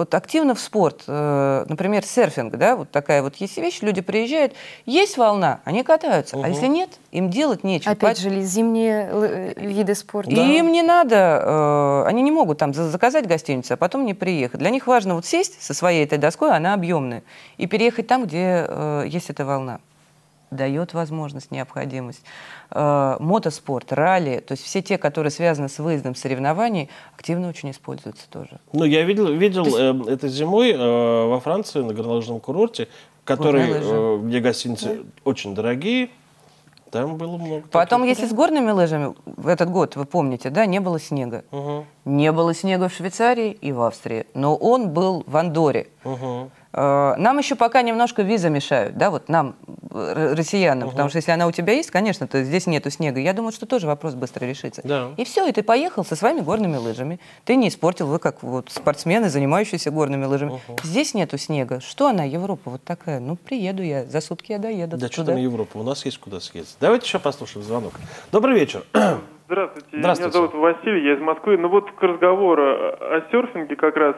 вот активно в спорт, э, например, серфинг, да, вот такая вот есть вещь, люди приезжают, есть волна, они катаются, угу. а если нет, им делать нечего. Опять Поэтому... же, зимние э, виды спорта. И да. Им не надо, э, они не могут там заказать гостиницу, а потом не приехать. Для них важно вот сесть со своей этой доской, она объемная, и переехать там, где есть эта волна дает возможность, необходимость. Э, мотоспорт, ралли, то есть все те, которые связаны с выездом соревнований, активно очень используются тоже. Ну, я видел, видел есть... Эм, это зимой э, во Франции на горнолыжном курорте, который, э, где гостиницы да. очень дорогие, там было много. Потом, таких. если да. с горными лыжами, в этот год, вы помните, да, не было снега. Угу. Не было снега в Швейцарии и в Австрии, но он был в Андоре. Угу. Э, нам еще пока немножко виза мешают, да, вот нам, э, россиянам, угу. потому что если она у тебя есть, конечно, то здесь нету снега. Я думаю, что тоже вопрос быстро решится. Да. И все, и ты поехал со своими горными лыжами. Ты не испортил, вы как вот спортсмены, занимающиеся горными лыжами. Угу. Здесь нету снега. Что она, Европа вот такая? Ну, приеду я, за сутки я доеду. Да что там Европа, у нас есть куда съездить. Давайте еще послушаем звонок. Добрый вечер. Здравствуйте. Здравствуйте. Меня зовут Василий, я из Москвы. Ну вот к разговору о серфинге как раз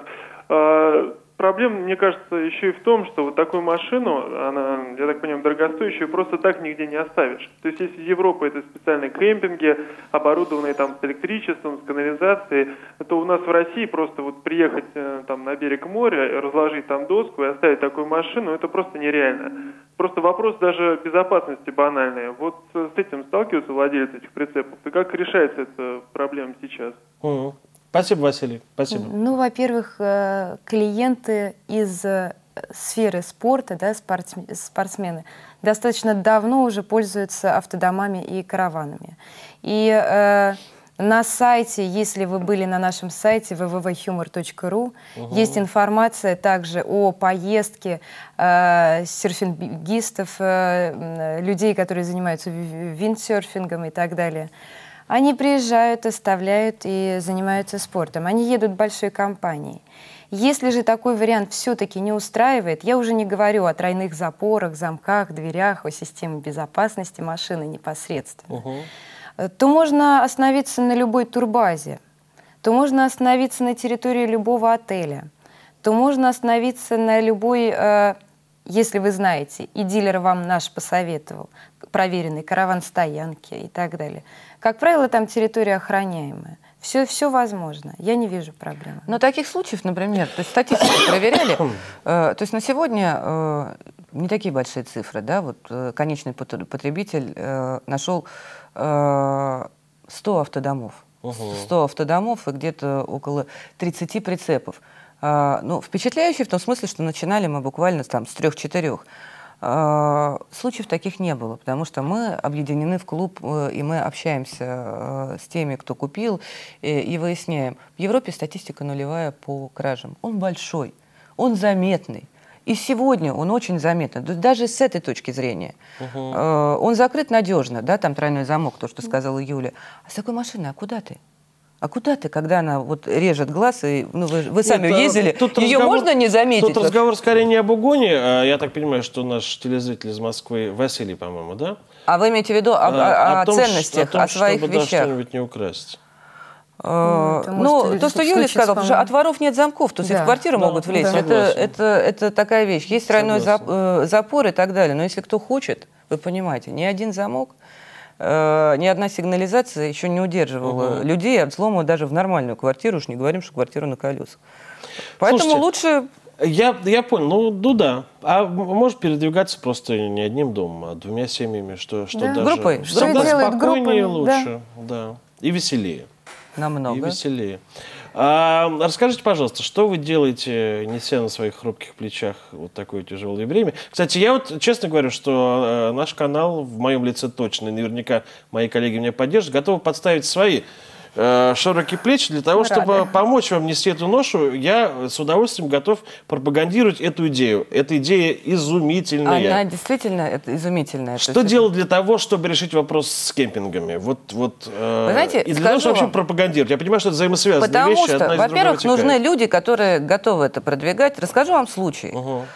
а, проблема, мне кажется, еще и в том, что вот такую машину, она, я так понимаю, дорогостоящую, просто так нигде не оставишь. То есть если Европа это специальные кемпинги, оборудованные там с электричеством, с канализацией, то у нас в России просто вот приехать э, там на берег моря, разложить там доску и оставить такую машину, это просто нереально. Просто вопрос даже безопасности банальный. Вот с этим сталкиваются владельцы этих прицепов. И как решается эта проблема сейчас? Mm-hmm. Спасибо, Василий. Спасибо. Ну, во-первых, э, клиенты из э, сферы спорта, да, спортсмены, достаточно давно уже пользуются автодомами и караванами. И э, на сайте, если вы были на нашем сайте www.humor.ru, угу. есть информация также о поездке э, серфингистов, э, людей, которые занимаются виндсерфингом и так далее. Они приезжают, оставляют и занимаются спортом. Они едут большой компанией. Если же такой вариант все-таки не устраивает, я уже не говорю о тройных запорах, замках, дверях, о системе безопасности машины непосредственно, угу. то можно остановиться на любой турбазе, то можно остановиться на территории любого отеля, то можно остановиться на любой, э, если вы знаете, и дилер вам наш посоветовал, проверенный караван стоянки и так далее – как правило, там территория охраняемая. Все, все возможно. Я не вижу проблем. Но таких случаев, например, то есть статистику проверяли, э, то есть на сегодня э, не такие большие цифры, да, вот э, конечный потребитель нашел 100 автодомов. 100 автодомов и где-то около 30 прицепов. ну, впечатляющий в том смысле, что начинали мы буквально там с трех-четырех. А, случаев таких не было, потому что мы объединены в клуб, э, и мы общаемся э, с теми, кто купил, э, и выясняем. В Европе статистика нулевая по кражам. Он большой, он заметный. И сегодня он очень заметен, даже с этой точки зрения. Угу. Он закрыт надежно, да, там тройной замок, то, что сказала Юля. А с такой машиной, а куда ты? А куда ты, когда она вот режет глаз, и ну, вы, вы сами Нет, ездили, тут ее разговор, можно не заметить? Тут разговор скорее не об угоне, а, я так понимаю, что наш телезритель из Москвы, Василий, по-моему, да? А вы имеете в виду о, а, о, о том, ценностях, о, том, о своих чтобы, вещах? Да, что-нибудь не украсть. Э, ну, ну то, что Юля сказала, потому что от воров нет замков, то есть да. в квартиру да, могут влезть. Да. Это, это, это такая вещь. Есть тройной э, запор и так далее. Но если кто хочет, вы понимаете, ни один замок Э, ни одна сигнализация еще не удерживала угу. людей от слома даже в нормальную квартиру, уж не говорим, что квартира на колесах. Поэтому Слушайте, лучше я, я понял, ну, ну да. А может передвигаться просто не одним домом, а двумя семьями, что, что да. даже... Группой. Всегда делает спокойнее группами, лучше, да. да. И веселее. Намного. И веселее. А, расскажите, пожалуйста, что вы делаете, неся на своих хрупких плечах вот такое тяжелое время? Кстати, я вот честно говорю, что э, наш канал в моем лице точно, наверняка мои коллеги меня поддержат, готовы подставить свои Э, широкие плечи для того, Мы чтобы рады. помочь вам нести эту ношу. Я с удовольствием готов пропагандировать эту идею. Эта идея изумительная. Она действительно это изумительная. Что есть... делать для того, чтобы решить вопрос с кемпингами? Вот, вот, э, Вы знаете, и для того, чтобы вообще пропагандировать. Я понимаю, что это взаимосвязанные потому вещи. Потому что, во-первых, нужны люди, которые готовы это продвигать. Расскажу вам случай. Угу.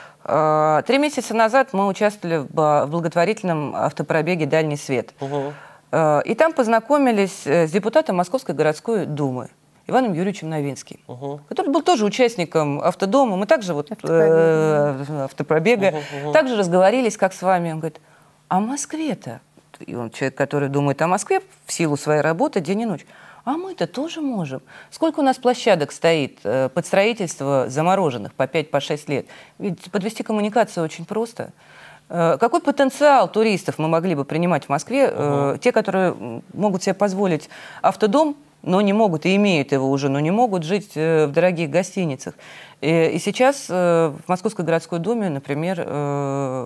Три месяца назад мы участвовали в благотворительном автопробеге «Дальний свет». Угу. Э, и там познакомились э, с депутатом Московской городской думы. Иваном Юрьевичем Новинским, угу. который был тоже участником автодома, мы также вот автопробега, э, автопробега угу, угу. также разговорились, как с вами. Он говорит, а Москве-то? И он человек, который думает о Москве в силу своей работы день и ночь. А мы-то тоже можем. Сколько у нас площадок стоит э, под строительство замороженных по 5-6 по лет? Ведь подвести коммуникацию очень просто – Э, какой потенциал туристов мы могли бы принимать в Москве, угу. те, которые могут себе позволить автодом но не могут, и имеют его уже, но не могут жить э, в дорогих гостиницах. Э, и, сейчас э, в Московской городской думе, например,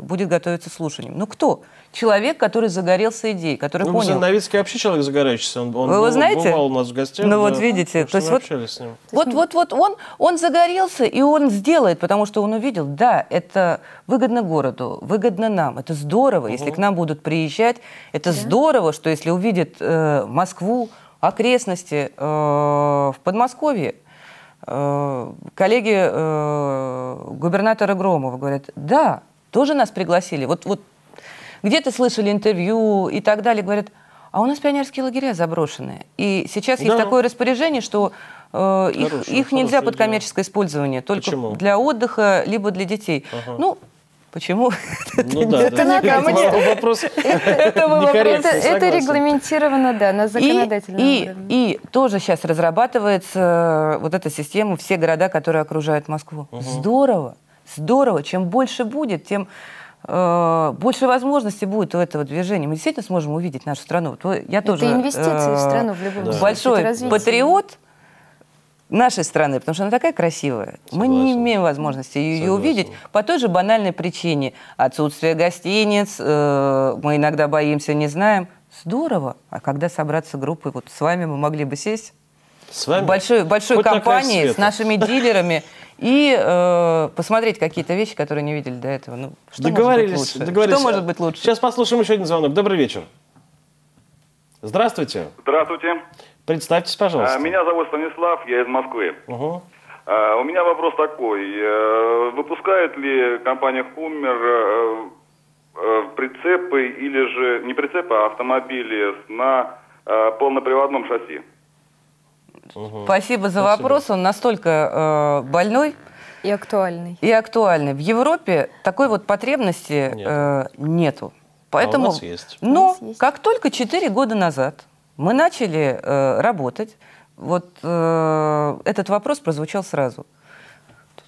будет готовиться слушанием. Ну кто? Человек, который загорелся идеей, который ну, понял. Новицкий вообще человек загорающийся. Он, он вы, вы знаете? бывал у нас в гостях. Ну да, вот видите. То есть вот, с ним. вот, вот, вот он, он загорелся, и он сделает, потому что он увидел, да, это выгодно городу, выгодно нам, это здорово, угу. если к нам будут приезжать, это да. здорово, что если увидят э, Москву, окрестности э, в Подмосковье, э, коллеги э, губернатора Громова говорят, да, тоже нас пригласили. Вот, вот где-то слышали интервью и так далее, говорят, а у нас пионерские лагеря заброшенные. И сейчас да. есть такое распоряжение, что э, хорошая, их, их нельзя под коммерческое идея. использование, только Почему? для отдыха, либо для детей. Ага. Ну, Почему? Ну да, это да. Вопрос Это регламентировано, да, на законодательном уровне. и, тоже сейчас разрабатывается э, вот эта система «Все города, которые окружают Москву». Здорово, здорово. Чем больше будет, тем э, больше возможностей будет у этого движения. Мы действительно сможем увидеть нашу страну. Я тоже, это инвестиции в э, страну в любом случае. Большой патриот, нашей страны, потому что она такая красивая. Согласен. Мы не имеем возможности ее, ее увидеть по той же банальной причине. Отсутствие гостиниц, э, мы иногда боимся, не знаем. Здорово. А когда собраться группой, вот с вами мы могли бы сесть с вами? большой, большой Хоть компанией, с нашими дилерами и э, посмотреть какие-то вещи, которые не видели до этого. Ну, договорились. Что может быть лучше? Сейчас послушаем еще один звонок. Добрый вечер. Здравствуйте. Здравствуйте. Представьтесь, пожалуйста. А, меня зовут Станислав, я из Москвы. Угу. У меня вопрос такой. Э, выпускает ли компания «Хуммер» э, э, прицепы или же, не прицепы, а автомобили на полноприводном шасси? Угу. Спасибо за Спасибо. вопрос. Он настолько э, больной. И актуальный. И актуальный. В Европе такой вот потребности нет. э, нету. Поэтому, а у нас есть. Но у нас есть. как только 4 года назад мы начали э, работать. Вот э, этот вопрос прозвучал сразу.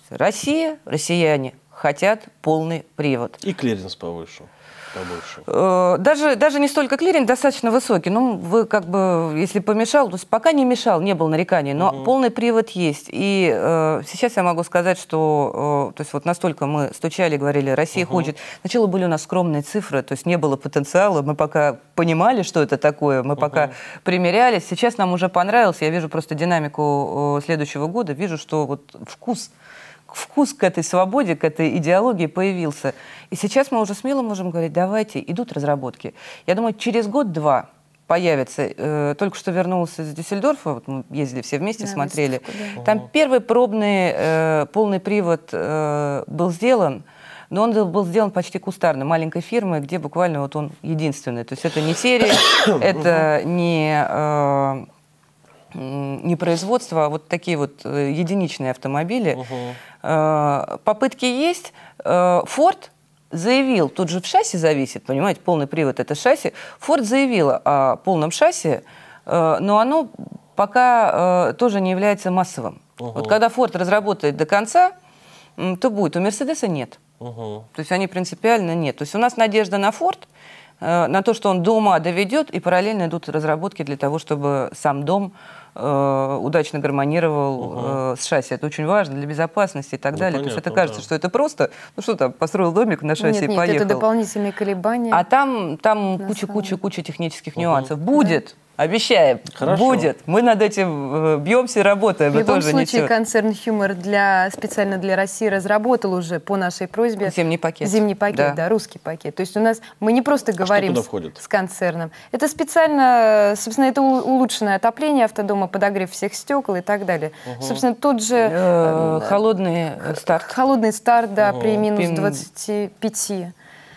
Россия, россияне хотят полный привод. И клиренс повыше побольше? Э, даже, даже не столько клиринг достаточно высокий. Ну, вы как бы, если помешал, то есть пока не мешал, не было нареканий, но угу. полный привод есть. И э, сейчас я могу сказать, что э, то есть вот настолько мы стучали, говорили, Россия угу. хочет. Сначала были у нас скромные цифры, то есть не было потенциала, мы пока понимали, что это такое, мы угу. пока примерялись. Сейчас нам уже понравилось, я вижу просто динамику э, следующего года, вижу, что вот вкус вкус к этой свободе, к этой идеологии появился. И сейчас мы уже смело можем говорить, давайте, идут разработки. Я думаю, через год-два появится. Э, только что вернулся из Дюссельдорфа, вот мы ездили все вместе, да, смотрели. да. Там первый пробный э, полный привод э, был сделан, но он был сделан почти кустарно, маленькой фирмой, где буквально вот он единственный. То есть это не серия, это не э, не производство, а вот такие вот э, единичные автомобили. Угу. Попытки есть. Э, Форд заявил, тут же в шасси зависит, понимаете, полный привод это шасси. Форд заявила о полном шасси, но оно пока тоже не является массовым. Угу. Вот когда Форд разработает до конца, то будет. У Мерседеса нет. Угу. То есть они принципиально нет. То есть у нас надежда на Форд, на то, что он дома доведет, и параллельно идут разработки для того, чтобы сам дом Э, удачно гармонировал угу. э, с шасси. Это очень важно для безопасности и так ну, далее. Понятно, Потому что это кажется, да. что это просто, ну что там, построил домик на шасси нет, и нет, поехал. это дополнительные колебания. А там, там куча-куча-куча технических угу. нюансов. Будет, Обещаем. Хорошо. Будет. Мы над этим э, бьемся, работаем. В любом тоже случае, ничего. концерн «Хюмор» для, специально для России разработал уже по нашей просьбе... Зимний пакет. Зимний пакет, да, да русский пакет. То есть у нас мы не просто а говорим а с, с концерном. Это специально, собственно, это улучшенное отопление автодома, подогрев всех стекол и так далее. Угу. Собственно, тот же... Э, э, холодный старт. Холодный старт, да, при минус 25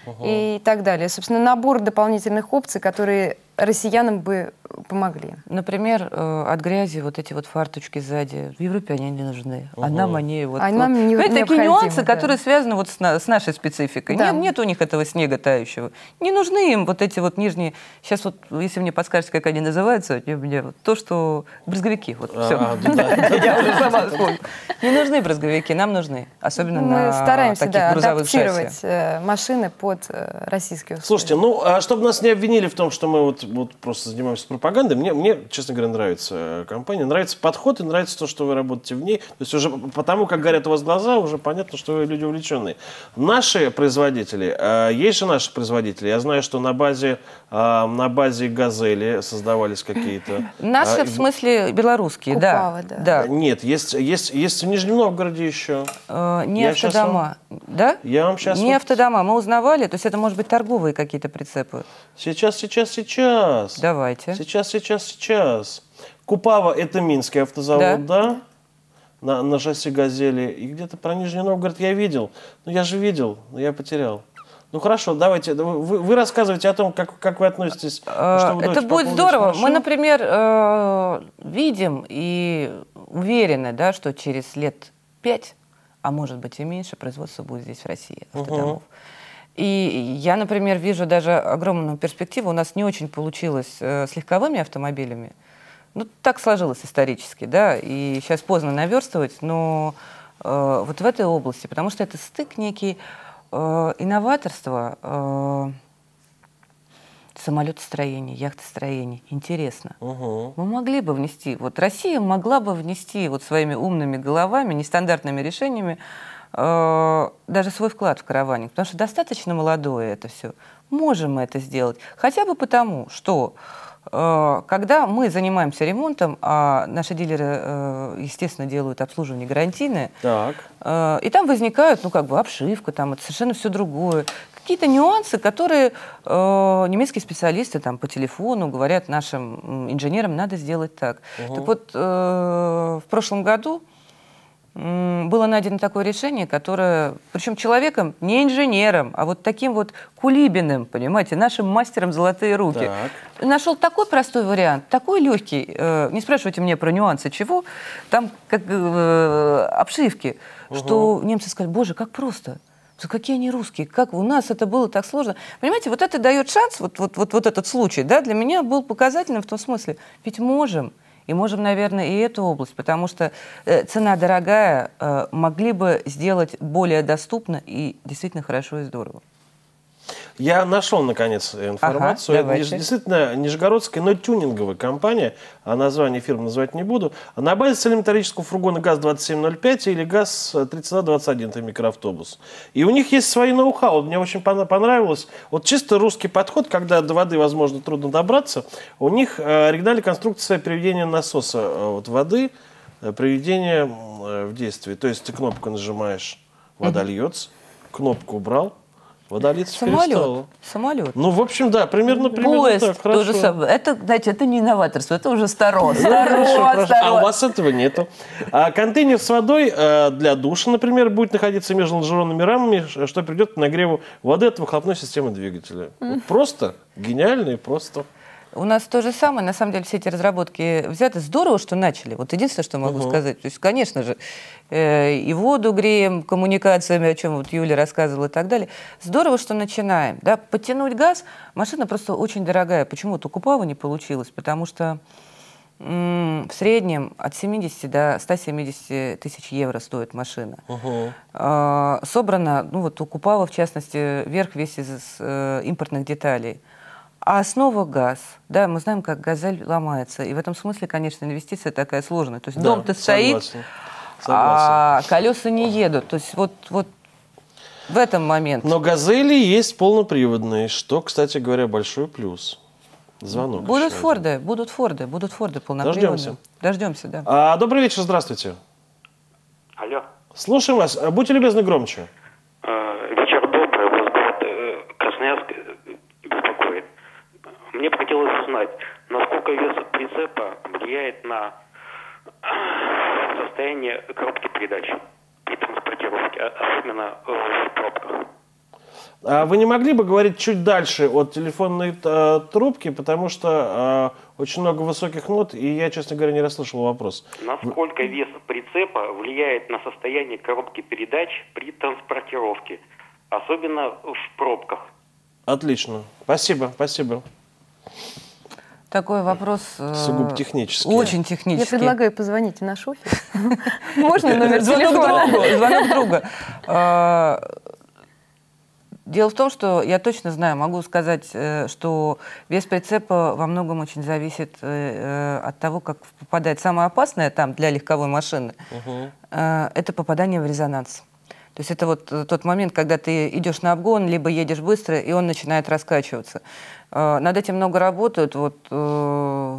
угу. и так далее. Собственно, набор дополнительных опций, которые россиянам бы помогли? Например, э, от грязи вот эти вот фарточки сзади. В Европе они не нужны. Угу. А нам они вот... А вот. нам не, Понимаете, такие нюансы, да. которые связаны вот с, с нашей спецификой. Да. Нет, нет у них этого снега тающего. Не нужны им вот эти вот нижние... Сейчас вот, если мне подскажете, как они называются, у меня то, что... Брызговики, вот а, все. Не нужны брызговики, нам нужны. Особенно на таких грузовых Мы стараемся, адаптировать э, машины под э, российские условия. Слушайте, ну, а чтобы нас не обвинили в том, что мы вот вот просто занимаемся пропагандой. Мне, мне, честно говоря, нравится э, компания, нравится подход и нравится то, что вы работаете в ней. То есть уже потому, как горят у вас глаза, уже понятно, что вы люди увлеченные. Наши производители, э, есть же наши производители. Я знаю, что на базе, э, на базе «Газели» создавались какие-то... Наши, а, в смысле, белорусские, да. да. Нет, есть, есть, есть в Нижнем Новгороде еще. Э, несколько дома. Да? Я вам сейчас... Не вот... автодома, мы узнавали, то есть это может быть торговые какие-то прицепы. Сейчас, сейчас, сейчас. Давайте. Сейчас, сейчас, сейчас. Купава – это Минский автозавод, да? да? На, на шасси «Газели». И где-то про Нижний Новгород я видел. Ну, я же видел, но я потерял. Ну хорошо, давайте. Вы, вы рассказывайте о том, как, как вы относитесь. А, что Это будет здорово. Машин. Мы, например, э, видим и уверены, да, что через лет пять а может быть и меньше, производство будет здесь, в России, автодомов. Угу. И я, например, вижу даже огромную перспективу. У нас не очень получилось э, с легковыми автомобилями. Ну, так сложилось исторически, да, и сейчас поздно наверстывать, но э, вот в этой области, потому что это стык некий э, инноваторства, э, самолетостроение, яхтостроение. Интересно. Угу. Мы могли бы внести, вот Россия могла бы внести вот своими умными головами, нестандартными решениями э, даже свой вклад в караванник, потому что достаточно молодое это все. Можем мы это сделать. Хотя бы потому, что э, когда мы занимаемся ремонтом, а наши дилеры, э, естественно, делают обслуживание гарантийное, так. Э, и там возникают, ну, как бы, обшивка, там, это совершенно все другое какие-то нюансы, которые э, немецкие специалисты там по телефону говорят нашим инженерам, надо сделать так. Угу. Так вот, э, в прошлом году было найдено такое решение, которое, причем человеком, не инженером, а вот таким вот Кулибиным, понимаете, нашим мастером золотые руки. Так. Нашел такой простой вариант, такой легкий. Э, не спрашивайте мне про нюансы чего, там как э, обшивки, угу. что немцы сказали, боже, как просто. Да какие они русские? Как у нас это было так сложно? Понимаете, вот это дает шанс, вот, вот, вот, вот этот случай, да, для меня был показательным в том смысле, ведь можем, и можем, наверное, и эту область, потому что э, цена дорогая, э, могли бы сделать более доступно и действительно хорошо и здорово. Я нашел, наконец, информацию. Ага, это действительно нижегородская, но тюнинговая компания, а название фирмы называть не буду, на базе цельнометаллического фургона ГАЗ-2705 или ГАЗ-3221, это микроавтобус. И у них есть свои ноу-хау. Мне очень понравилось. Вот чисто русский подход, когда до воды, возможно, трудно добраться, у них э, оригинальная конструкция приведения насоса э, вот, воды, э, приведения в действие. То есть ты кнопку нажимаешь, вода льется, кнопку убрал – Водолит Самолет. Кристалла. Самолет. Ну, в общем, да, примерно, примерно Поезд так. Хорошо. тоже самое. Это, знаете, это не инноваторство, это уже старо. Ну, старо, старо. А у вас этого нету. А контейнер с водой э, для душа, например, будет находиться между лонжеронными рамами, что придет к нагреву воды от выхлопной системы двигателя. Просто гениально и просто. У нас то же самое, на самом деле, все эти разработки взяты. Здорово, что начали. Вот единственное, что могу угу. сказать. То есть, конечно же, э, и воду греем, коммуникациями, о чем вот Юля рассказывала и так далее. Здорово, что начинаем. Да? Подтянуть газ, машина просто очень дорогая. Почему-то Купава не получилось, потому что в среднем от 70 до 170 тысяч евро стоит машина. Угу. Э, а, собрана, ну вот у Купава, в частности, верх весь из э, импортных деталей. А основа газ. Да, мы знаем, как газель ломается. И в этом смысле, конечно, инвестиция такая сложная. То есть да, дом-то стоит, а колеса не едут. То есть вот, вот в этом момент. Но газели есть полноприводные, что, кстати говоря, большой плюс. Звонок. Будут Форды, один. будут Форды, будут Форды полноприводные. Дождемся. Дождемся, да. А, добрый вечер, здравствуйте. Алло. Слушаем вас. Будьте любезны громче. хотелось узнать, насколько вес прицепа влияет на состояние коробки передач при транспортировке, а особенно в пробках. А вы не могли бы говорить чуть дальше от телефонной э, трубки, потому что э, очень много высоких нот, и я, честно говоря, не расслышал вопрос. Насколько вес прицепа влияет на состояние коробки передач при транспортировке, особенно в пробках? Отлично. Спасибо, спасибо. Такой вопрос... Э, Сугубо технический. Очень технический. Я предлагаю позвонить в наш офис. Можно номер телефона? Звонок друга. Э, дело в том, что я точно знаю, могу сказать, э, что вес прицепа во многом очень зависит от того, как попадает самое опасное там для легковой машины. Это попадание в резонанс. То есть это вот тот момент, когда ты идешь на обгон, либо едешь быстро, и он начинает раскачиваться. Э, над этим много работают. Вот э,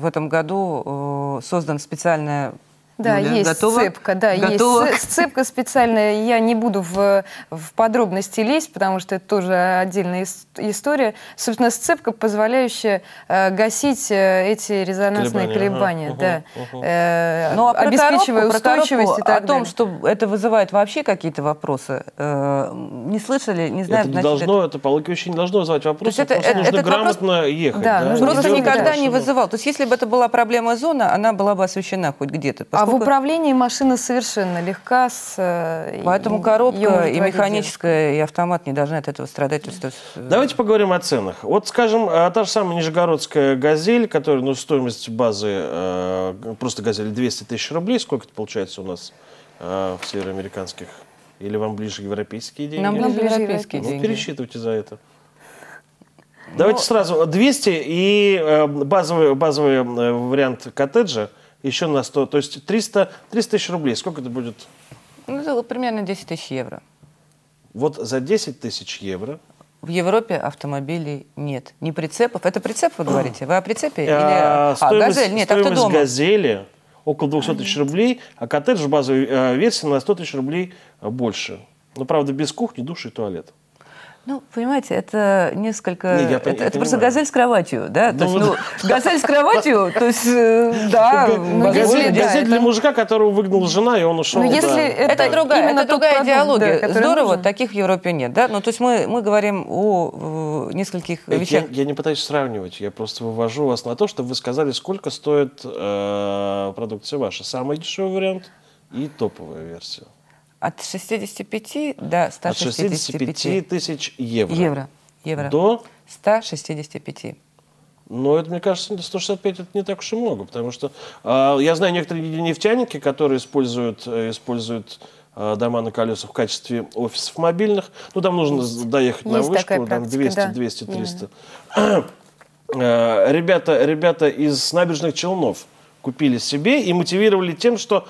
в этом году э, создан специальный да, Юля, есть готова? сцепка, да, готова? есть сцепка специальная. Я не буду в, в подробности лезть, потому что это тоже отдельная история. Собственно, сцепка, позволяющая э, гасить э, эти резонансные колебания, колебания ага. да, угу. э, ну, а обеспечивая коробку, устойчивость коробку, и так о далее. том, что это вызывает вообще какие-то вопросы, э, не слышали, не знаю. Это значит, должно, это... это по логике вещей не должно вызывать вопросы, это, просто это, нужно этот грамотно вопрос... ехать. Да, да? Нужно просто никогда не вызывал. То есть если бы это была проблема зоны, она была бы освещена хоть где-то, поскольку в управлении машина совершенно легка. С э, Поэтому коробка и механическая, и автомат не должны от этого страдать. Э, Давайте поговорим о ценах. Вот, скажем, а та же самая нижегородская «Газель», которая, ну, стоимость базы, э, просто «Газель» 200 тысяч рублей. Сколько это получается у нас в североамериканских? Или вам ближе европейские деньги? Нам ближе европейские ну, деньги. пересчитывайте за это. Давайте Но... Ну, сразу 200 и базовый, базовый вариант коттеджа – еще на 100, то есть 300, 300 тысяч рублей. Сколько это будет? Ну, это примерно 10 тысяч евро. Вот за 10 тысяч евро в Европе автомобилей нет. Не прицепов. Это прицеп вы говорите? Вы о прицепе? А, или... А, стоимость, а, газель? Нет, стоимость автодома. «Газели» около 200 а, тысяч рублей, а коттедж в базовой э, версии на 100 тысяч рублей больше. Но, ну, правда, без кухни, душа и туалета. Ну, понимаете, это несколько... Не, я, это, я это просто газель с кроватью, да? Ну, то есть, ну, ну, газель с кроватью, то есть, э, да. Ну, газель, для мужика, которого выгнал жена, и он ушел. Ну, если это, другая, это идеология. Здорово, таких в Европе нет, да? Ну, то есть мы, говорим о, нескольких э, вещах. Я, не пытаюсь сравнивать, я просто вывожу вас на то, что вы сказали, сколько стоит э, продукция ваша. Самый дешевый вариант и топовая версия. От 65 до 165 От 65 тысяч евро. Евро. Евро. До? 165. Но ну, это, мне кажется, 165 это не так уж и много, потому что э, я знаю некоторые нефтяники, которые используют, э, используют э, дома на колесах в качестве офисов мобильных. Ну, там нужно доехать есть на вышку, практика, там 200, да. 200, 300. Э, ребята, ребята из набережных Челнов купили себе и мотивировали тем, что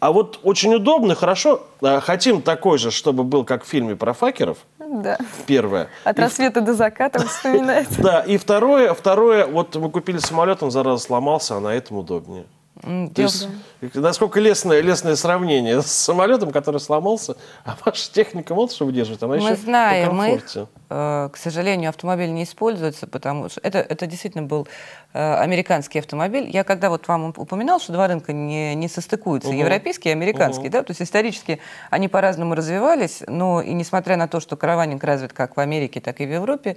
а вот очень удобно, хорошо. А, хотим такой же, чтобы был как в фильме про факеров. Да. Первое. От и рассвета в... до заката вспоминается. Да, и второе, второе, вот мы купили самолет, он зараза сломался, а на этом удобнее. То есть, насколько лесное, лесное сравнение с самолетом, который сломался, а ваша техника мол, что выдерживает, она мы еще знаем, по комфорте. Мы, э, знаем. к сожалению, автомобиль не используется, потому что это, это действительно был э, американский автомобиль. Я когда вот вам упоминал, что два рынка не, не состыкуются, угу. европейский и американский, угу. да, то есть исторически они по-разному развивались, но и несмотря на то, что караванинг развит как в Америке, так и в Европе,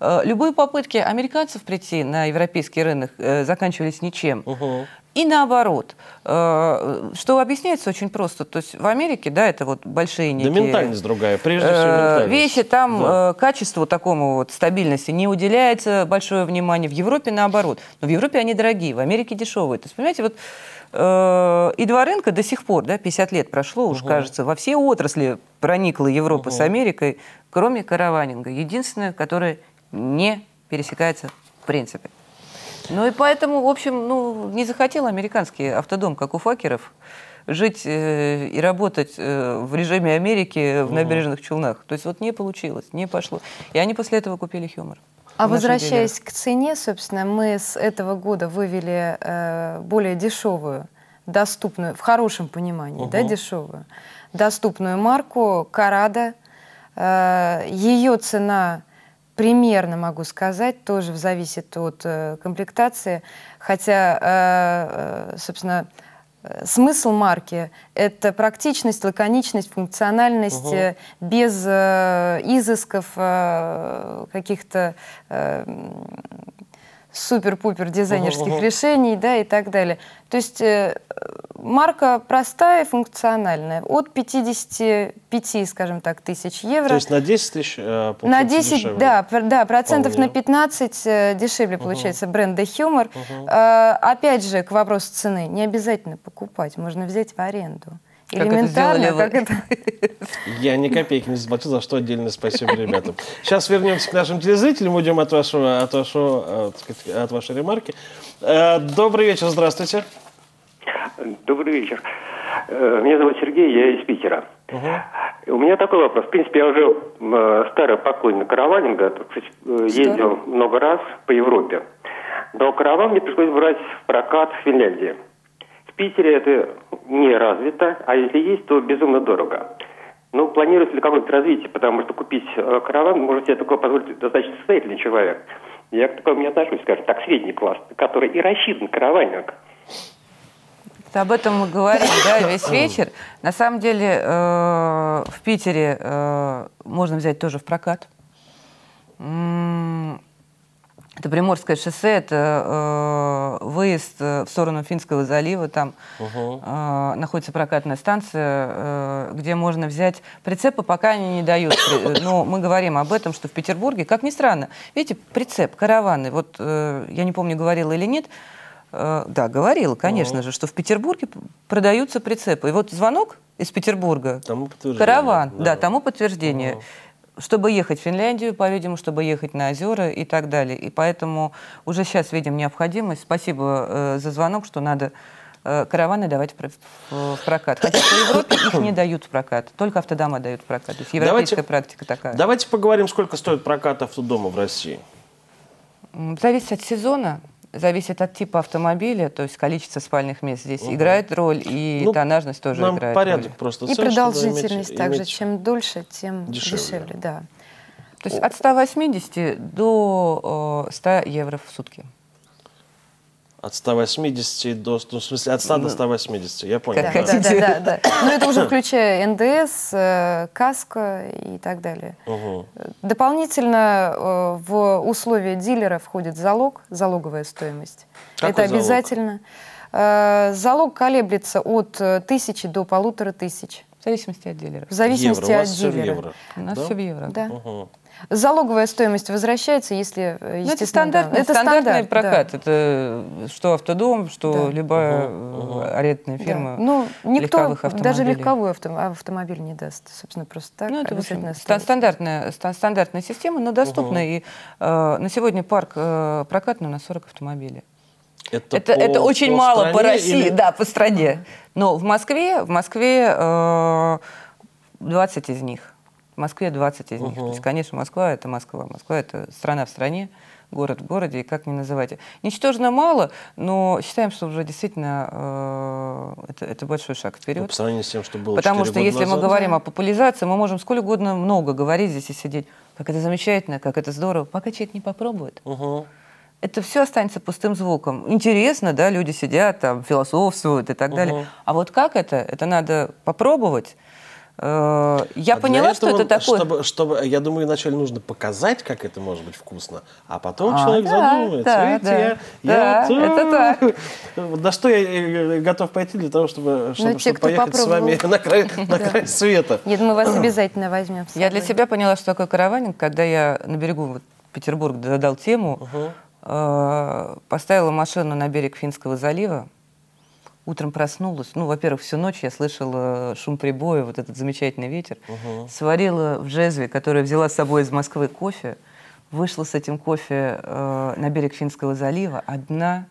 э, любые попытки американцев прийти на европейский рынок заканчивались ничем. Угу. И наоборот, э, что объясняется очень просто. То есть в Америке, да, это вот большие некие... Да ментальность другая, прежде э, всего ментальность. Вещи там, да. Э, качеству такому вот стабильности не уделяется большое внимание. В Европе наоборот. Но в Европе они дорогие, в Америке дешевые. То есть, понимаете, вот и два рынка до сих пор, да, 50 лет прошло, уж угу. кажется, во все отрасли проникла Европа угу. с Америкой, кроме караванинга. Единственное, которое не пересекается в принципе. Ну и поэтому, в общем, ну, не захотел американский автодом, как у факеров, жить э, и работать э, в режиме Америки в набережных Челнах. То есть вот не получилось, не пошло. И они после этого купили Хьюмор. А возвращаясь деле. к цене, собственно, мы с этого года вывели э, более дешевую, доступную, в хорошем понимании, угу. да, дешевую, доступную марку «Карада». Э, ее цена примерно могу сказать, тоже зависит от э, комплектации, хотя, э, э собственно, э, смысл марки – это практичность, лаконичность, функциональность угу. без э, изысков э, каких-то э, супер-пупер дизайнерских uh-huh. решений, да, и так далее. То есть э, марка простая, функциональная, от 55, скажем так, тысяч евро. То есть на 10 тысяч э, На 10, дешевле. да, да, процентов Вполне. на 15 э, дешевле uh-huh. получается бренд The Humor. Uh-huh. Э, опять же, к вопросу цены, не обязательно покупать, можно взять в аренду. uh Элементарно, как это, как это... Я ни копейки не заплатил, за что отдельно спасибо ребятам. Сейчас вернемся к нашим телезрителям, уйдем от, вашего, от, вашего, э, от вашей ремарки. Э, добрый вечер, здравствуйте. Добрый вечер. Э, меня зовут Сергей, я из Питера. Угу. У меня такой вопрос. В принципе, я уже старый поклонник караванинга, ездил много раз по Европе. Но караван мне пришлось брать в прокат в Финляндии. Питере это не развито, а если есть, то безумно дорого. Ну, планируется ли какое-то развитие, потому что купить э, караван может себе такое позволить достаточно состоятельный человек. Я к такому не отношусь, скажем так, средний класс, который и рассчитан караванник. Об этом мы говорим, да, весь вечер. На самом деле э, в Питере э, можно взять тоже в прокат. Это Приморское шоссе, это э, выезд э, в сторону Финского залива, там угу. э, находится прокатная станция, э, где можно взять прицепы, пока они не дают. Э, Но ну, мы говорим об этом, что в Петербурге, как ни странно, видите, прицеп, караваны, вот э, я не помню, говорила или нет, э, да, говорила, конечно угу. же, что в Петербурге продаются прицепы. И вот звонок из Петербурга, тому караван, да, да тому подтверждение. Угу чтобы ехать в Финляндию, по-видимому, чтобы ехать на озера и так далее. И поэтому уже сейчас видим необходимость. Спасибо э, за звонок, что надо э, караваны давать в, в прокат. Хотя в Европе их не дают в прокат, только автодома дают в прокат. То есть европейская давайте, практика такая. Давайте поговорим, сколько стоит прокат автодома в России. Зависит от сезона зависит от типа автомобиля, то есть количество спальных мест здесь угу. играет роль, и ну, тонажность тоже нам играет порядок роль. просто. И цель, продолжительность иметь, также. Иметь... Чем дольше, тем дешевле, дешевле да. да. То есть от 180 до 100 э, евро в сутки. От 180 до, ну, в смысле, от 100 до 180, ну, я понял. Как да. Хотите. Да, да, да. Но ну, это уже включая НДС, э, каска и так далее. Угу. Дополнительно э, в условия дилера входит залог, залоговая стоимость. Какой это залог? обязательно. Э, залог колеблется от тысячи до полутора тысяч. В зависимости от дилера. В зависимости евро. от дилера. У нас все в евро. У нас да? все в евро. Да. Угу. Залоговая стоимость возвращается, если... Э, ну, это стандартный, да. это стандартный стандарт, прокат. Да. Это что автодом, что да. любая угу, угу. арендная фирма да. Ну, никто даже легковой авто, автомобиль не даст. Собственно, просто так. Ну, это общем, стандартная, стандартная система, но доступна. Угу. И э, на сегодня парк э, прокатный на 40 автомобилей. Это, это, по, это очень по мало по России, или... да, по стране. Но в Москве, в Москве э, 20 из них. В Москве 20 из них. Угу. То есть, конечно, Москва – это Москва. Москва – это страна в стране, город в городе, и как ни называйте. Ничтожно мало, но считаем, что уже действительно э, это, это большой шаг вперед. Ну, по сравнению с тем, что было Потому что если назад, мы говорим да? о популяризации, мы можем сколь угодно много говорить здесь и сидеть. Как это замечательно, как это здорово. Пока человек не попробует. Угу это все останется пустым звуком. Интересно, да, люди сидят, там, философствуют и так угу. далее. А вот как это? Это надо попробовать. Э, я а поняла, что это такое. Чтобы, чтобы, я думаю, вначале нужно показать, как это может быть вкусно, а потом а, человек да, задумывается. Да, Видите, да, я, да, я вот, это э, так. На что я э, готов пойти для того, чтобы, чтобы, ну, те, поехать с вами на край, на край света? Я думаю, вас обязательно возьмем. Я для себя поняла, что такое караванинг, когда я на берегу вот, Петербурга задал тему, угу. э, поставила машину на берег Финского залива, Утром проснулась, ну, во-первых, всю ночь я слышала э, шум прибоя, вот этот замечательный ветер. Угу. Сварила в Жезве, которая взяла с собой из Москвы кофе, вышла с этим кофе э, на берег Финского залива, одна,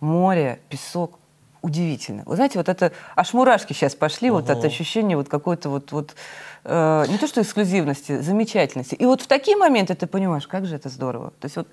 море, песок, удивительно. Вы знаете, вот это аж мурашки сейчас пошли, угу. вот от ощущения вот какой-то вот, вот э, не то что эксклюзивности, замечательности. И вот в такие моменты ты понимаешь, как же это здорово. То есть вот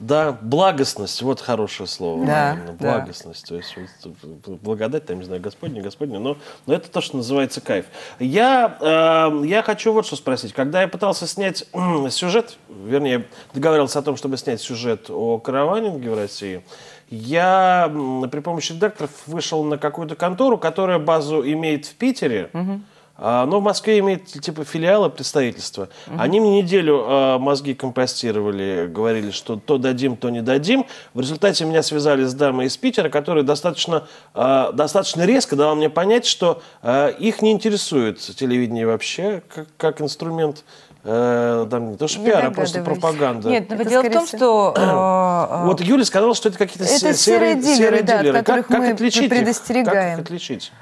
да, благостность, вот хорошее слово. Да, именно, благостность, да. то есть вот, благодать, там, не знаю, Господня, Господня, но, но это то, что называется кайф. Я, э, я хочу вот что спросить. Когда я пытался снять э, сюжет, вернее, договаривался о том, чтобы снять сюжет о караванинге в России, я при помощи редакторов вышел на какую-то контору, которая базу имеет в Питере, угу. А, но в Москве имеет типа филиалы представительства. Угу. Они мне неделю э, мозги компостировали, говорили, что то дадим, то не дадим. В результате меня связали с дамой из Питера, которая достаточно, э, достаточно резко дала мне понять, что э, их не интересует телевидение вообще как, как инструмент Э, там не то, что пиар, а просто пропаганда. Нет, но дело в том, что... Э, вот Юля сказала, что это какие-то серые, серые дилеры, серые да, дилеры. как, мы как отличить Их? Как их отличить?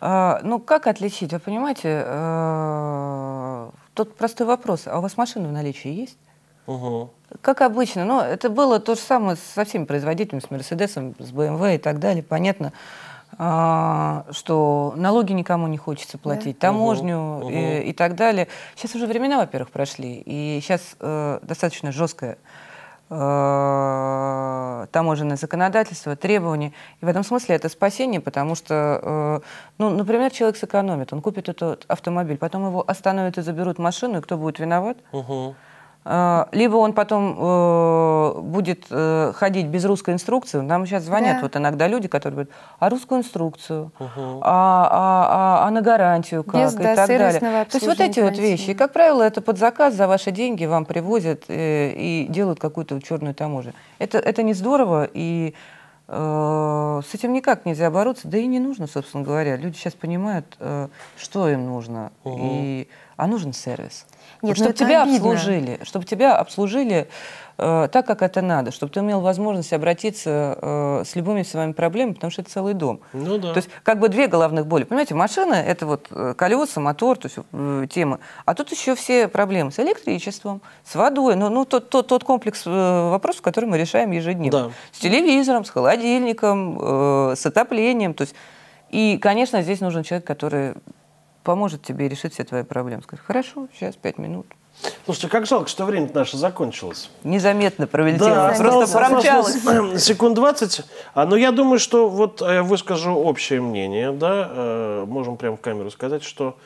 А, ну, как отличить? Вы понимаете, э, тут простой вопрос. А у вас машина в наличии есть? Угу. Как обычно. Ну, это было то же самое со всеми производителями, с Мерседесом, с БМВ и так далее. Понятно, а, что налоги никому не хочется платить, да? таможню угу. И, угу. и так далее. Сейчас уже времена, во-первых, прошли. И сейчас э, достаточно жесткая Э, таможенное законодательство, требования. И в этом смысле это спасение, потому что, э, ну, например, человек сэкономит, он купит этот автомобиль, потом его остановят и заберут машину, и кто будет виноват? Угу. А, либо он потом э, будет э, ходить без русской инструкции. Нам сейчас звонят да. вот иногда люди, которые говорят, а русскую инструкцию, угу. а, а, а, а на гарантию как без, и да, так далее. То есть вот эти вот вещи. И, как правило, это под заказ за ваши деньги вам привозят э, и делают какую-то черную таможню. Это, это не здорово, и э, с этим никак нельзя бороться. Да и не нужно, собственно говоря. Люди сейчас понимают, э, что им нужно. Угу. И а нужен сервис. Нет, ну чтобы тебя обидно. обслужили, чтобы тебя обслужили э, так, как это надо, чтобы ты имел возможность обратиться э, с любыми своими проблемами, потому что это целый дом. Ну да. То есть как бы две головных боли. Понимаете, машина это вот э, колеса, мотор, то есть э, темы, а тут еще все проблемы с электричеством, с водой, ну, ну тот, тот, тот комплекс э, вопросов, который мы решаем ежедневно, да. с телевизором, с холодильником, э, с отоплением, то есть и, конечно, здесь нужен человек, который поможет тебе решить все твои проблемы. Скажет, хорошо, сейчас пять минут. Слушайте, как жалко, что время наше закончилось. Незаметно пролетело. Да, просто промчалось. Секунд 20. А, Но ну, я думаю, что вот э, я выскажу общее мнение, да, э, можем прямо в камеру сказать, что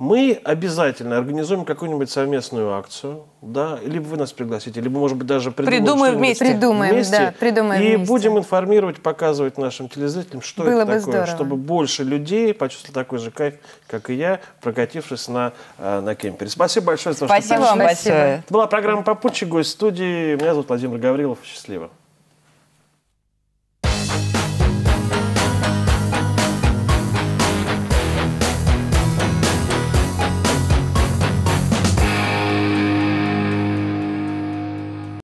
мы обязательно организуем какую-нибудь совместную акцию, да, либо вы нас пригласите, либо, может быть, даже придумаем, придумаем вместе. Придумаем, вместе, да, придумаем И вместе. будем информировать, показывать нашим телезрителям, что Было это такое, здорово. чтобы больше людей почувствовали такой же кайф, как и я, прокатившись на, э, на кемпере. Спасибо большое за то, Спасибо что Спасибо вам большое. Это была программа «Попутчик», гость студии. Меня зовут Владимир Гаврилов. Счастливо.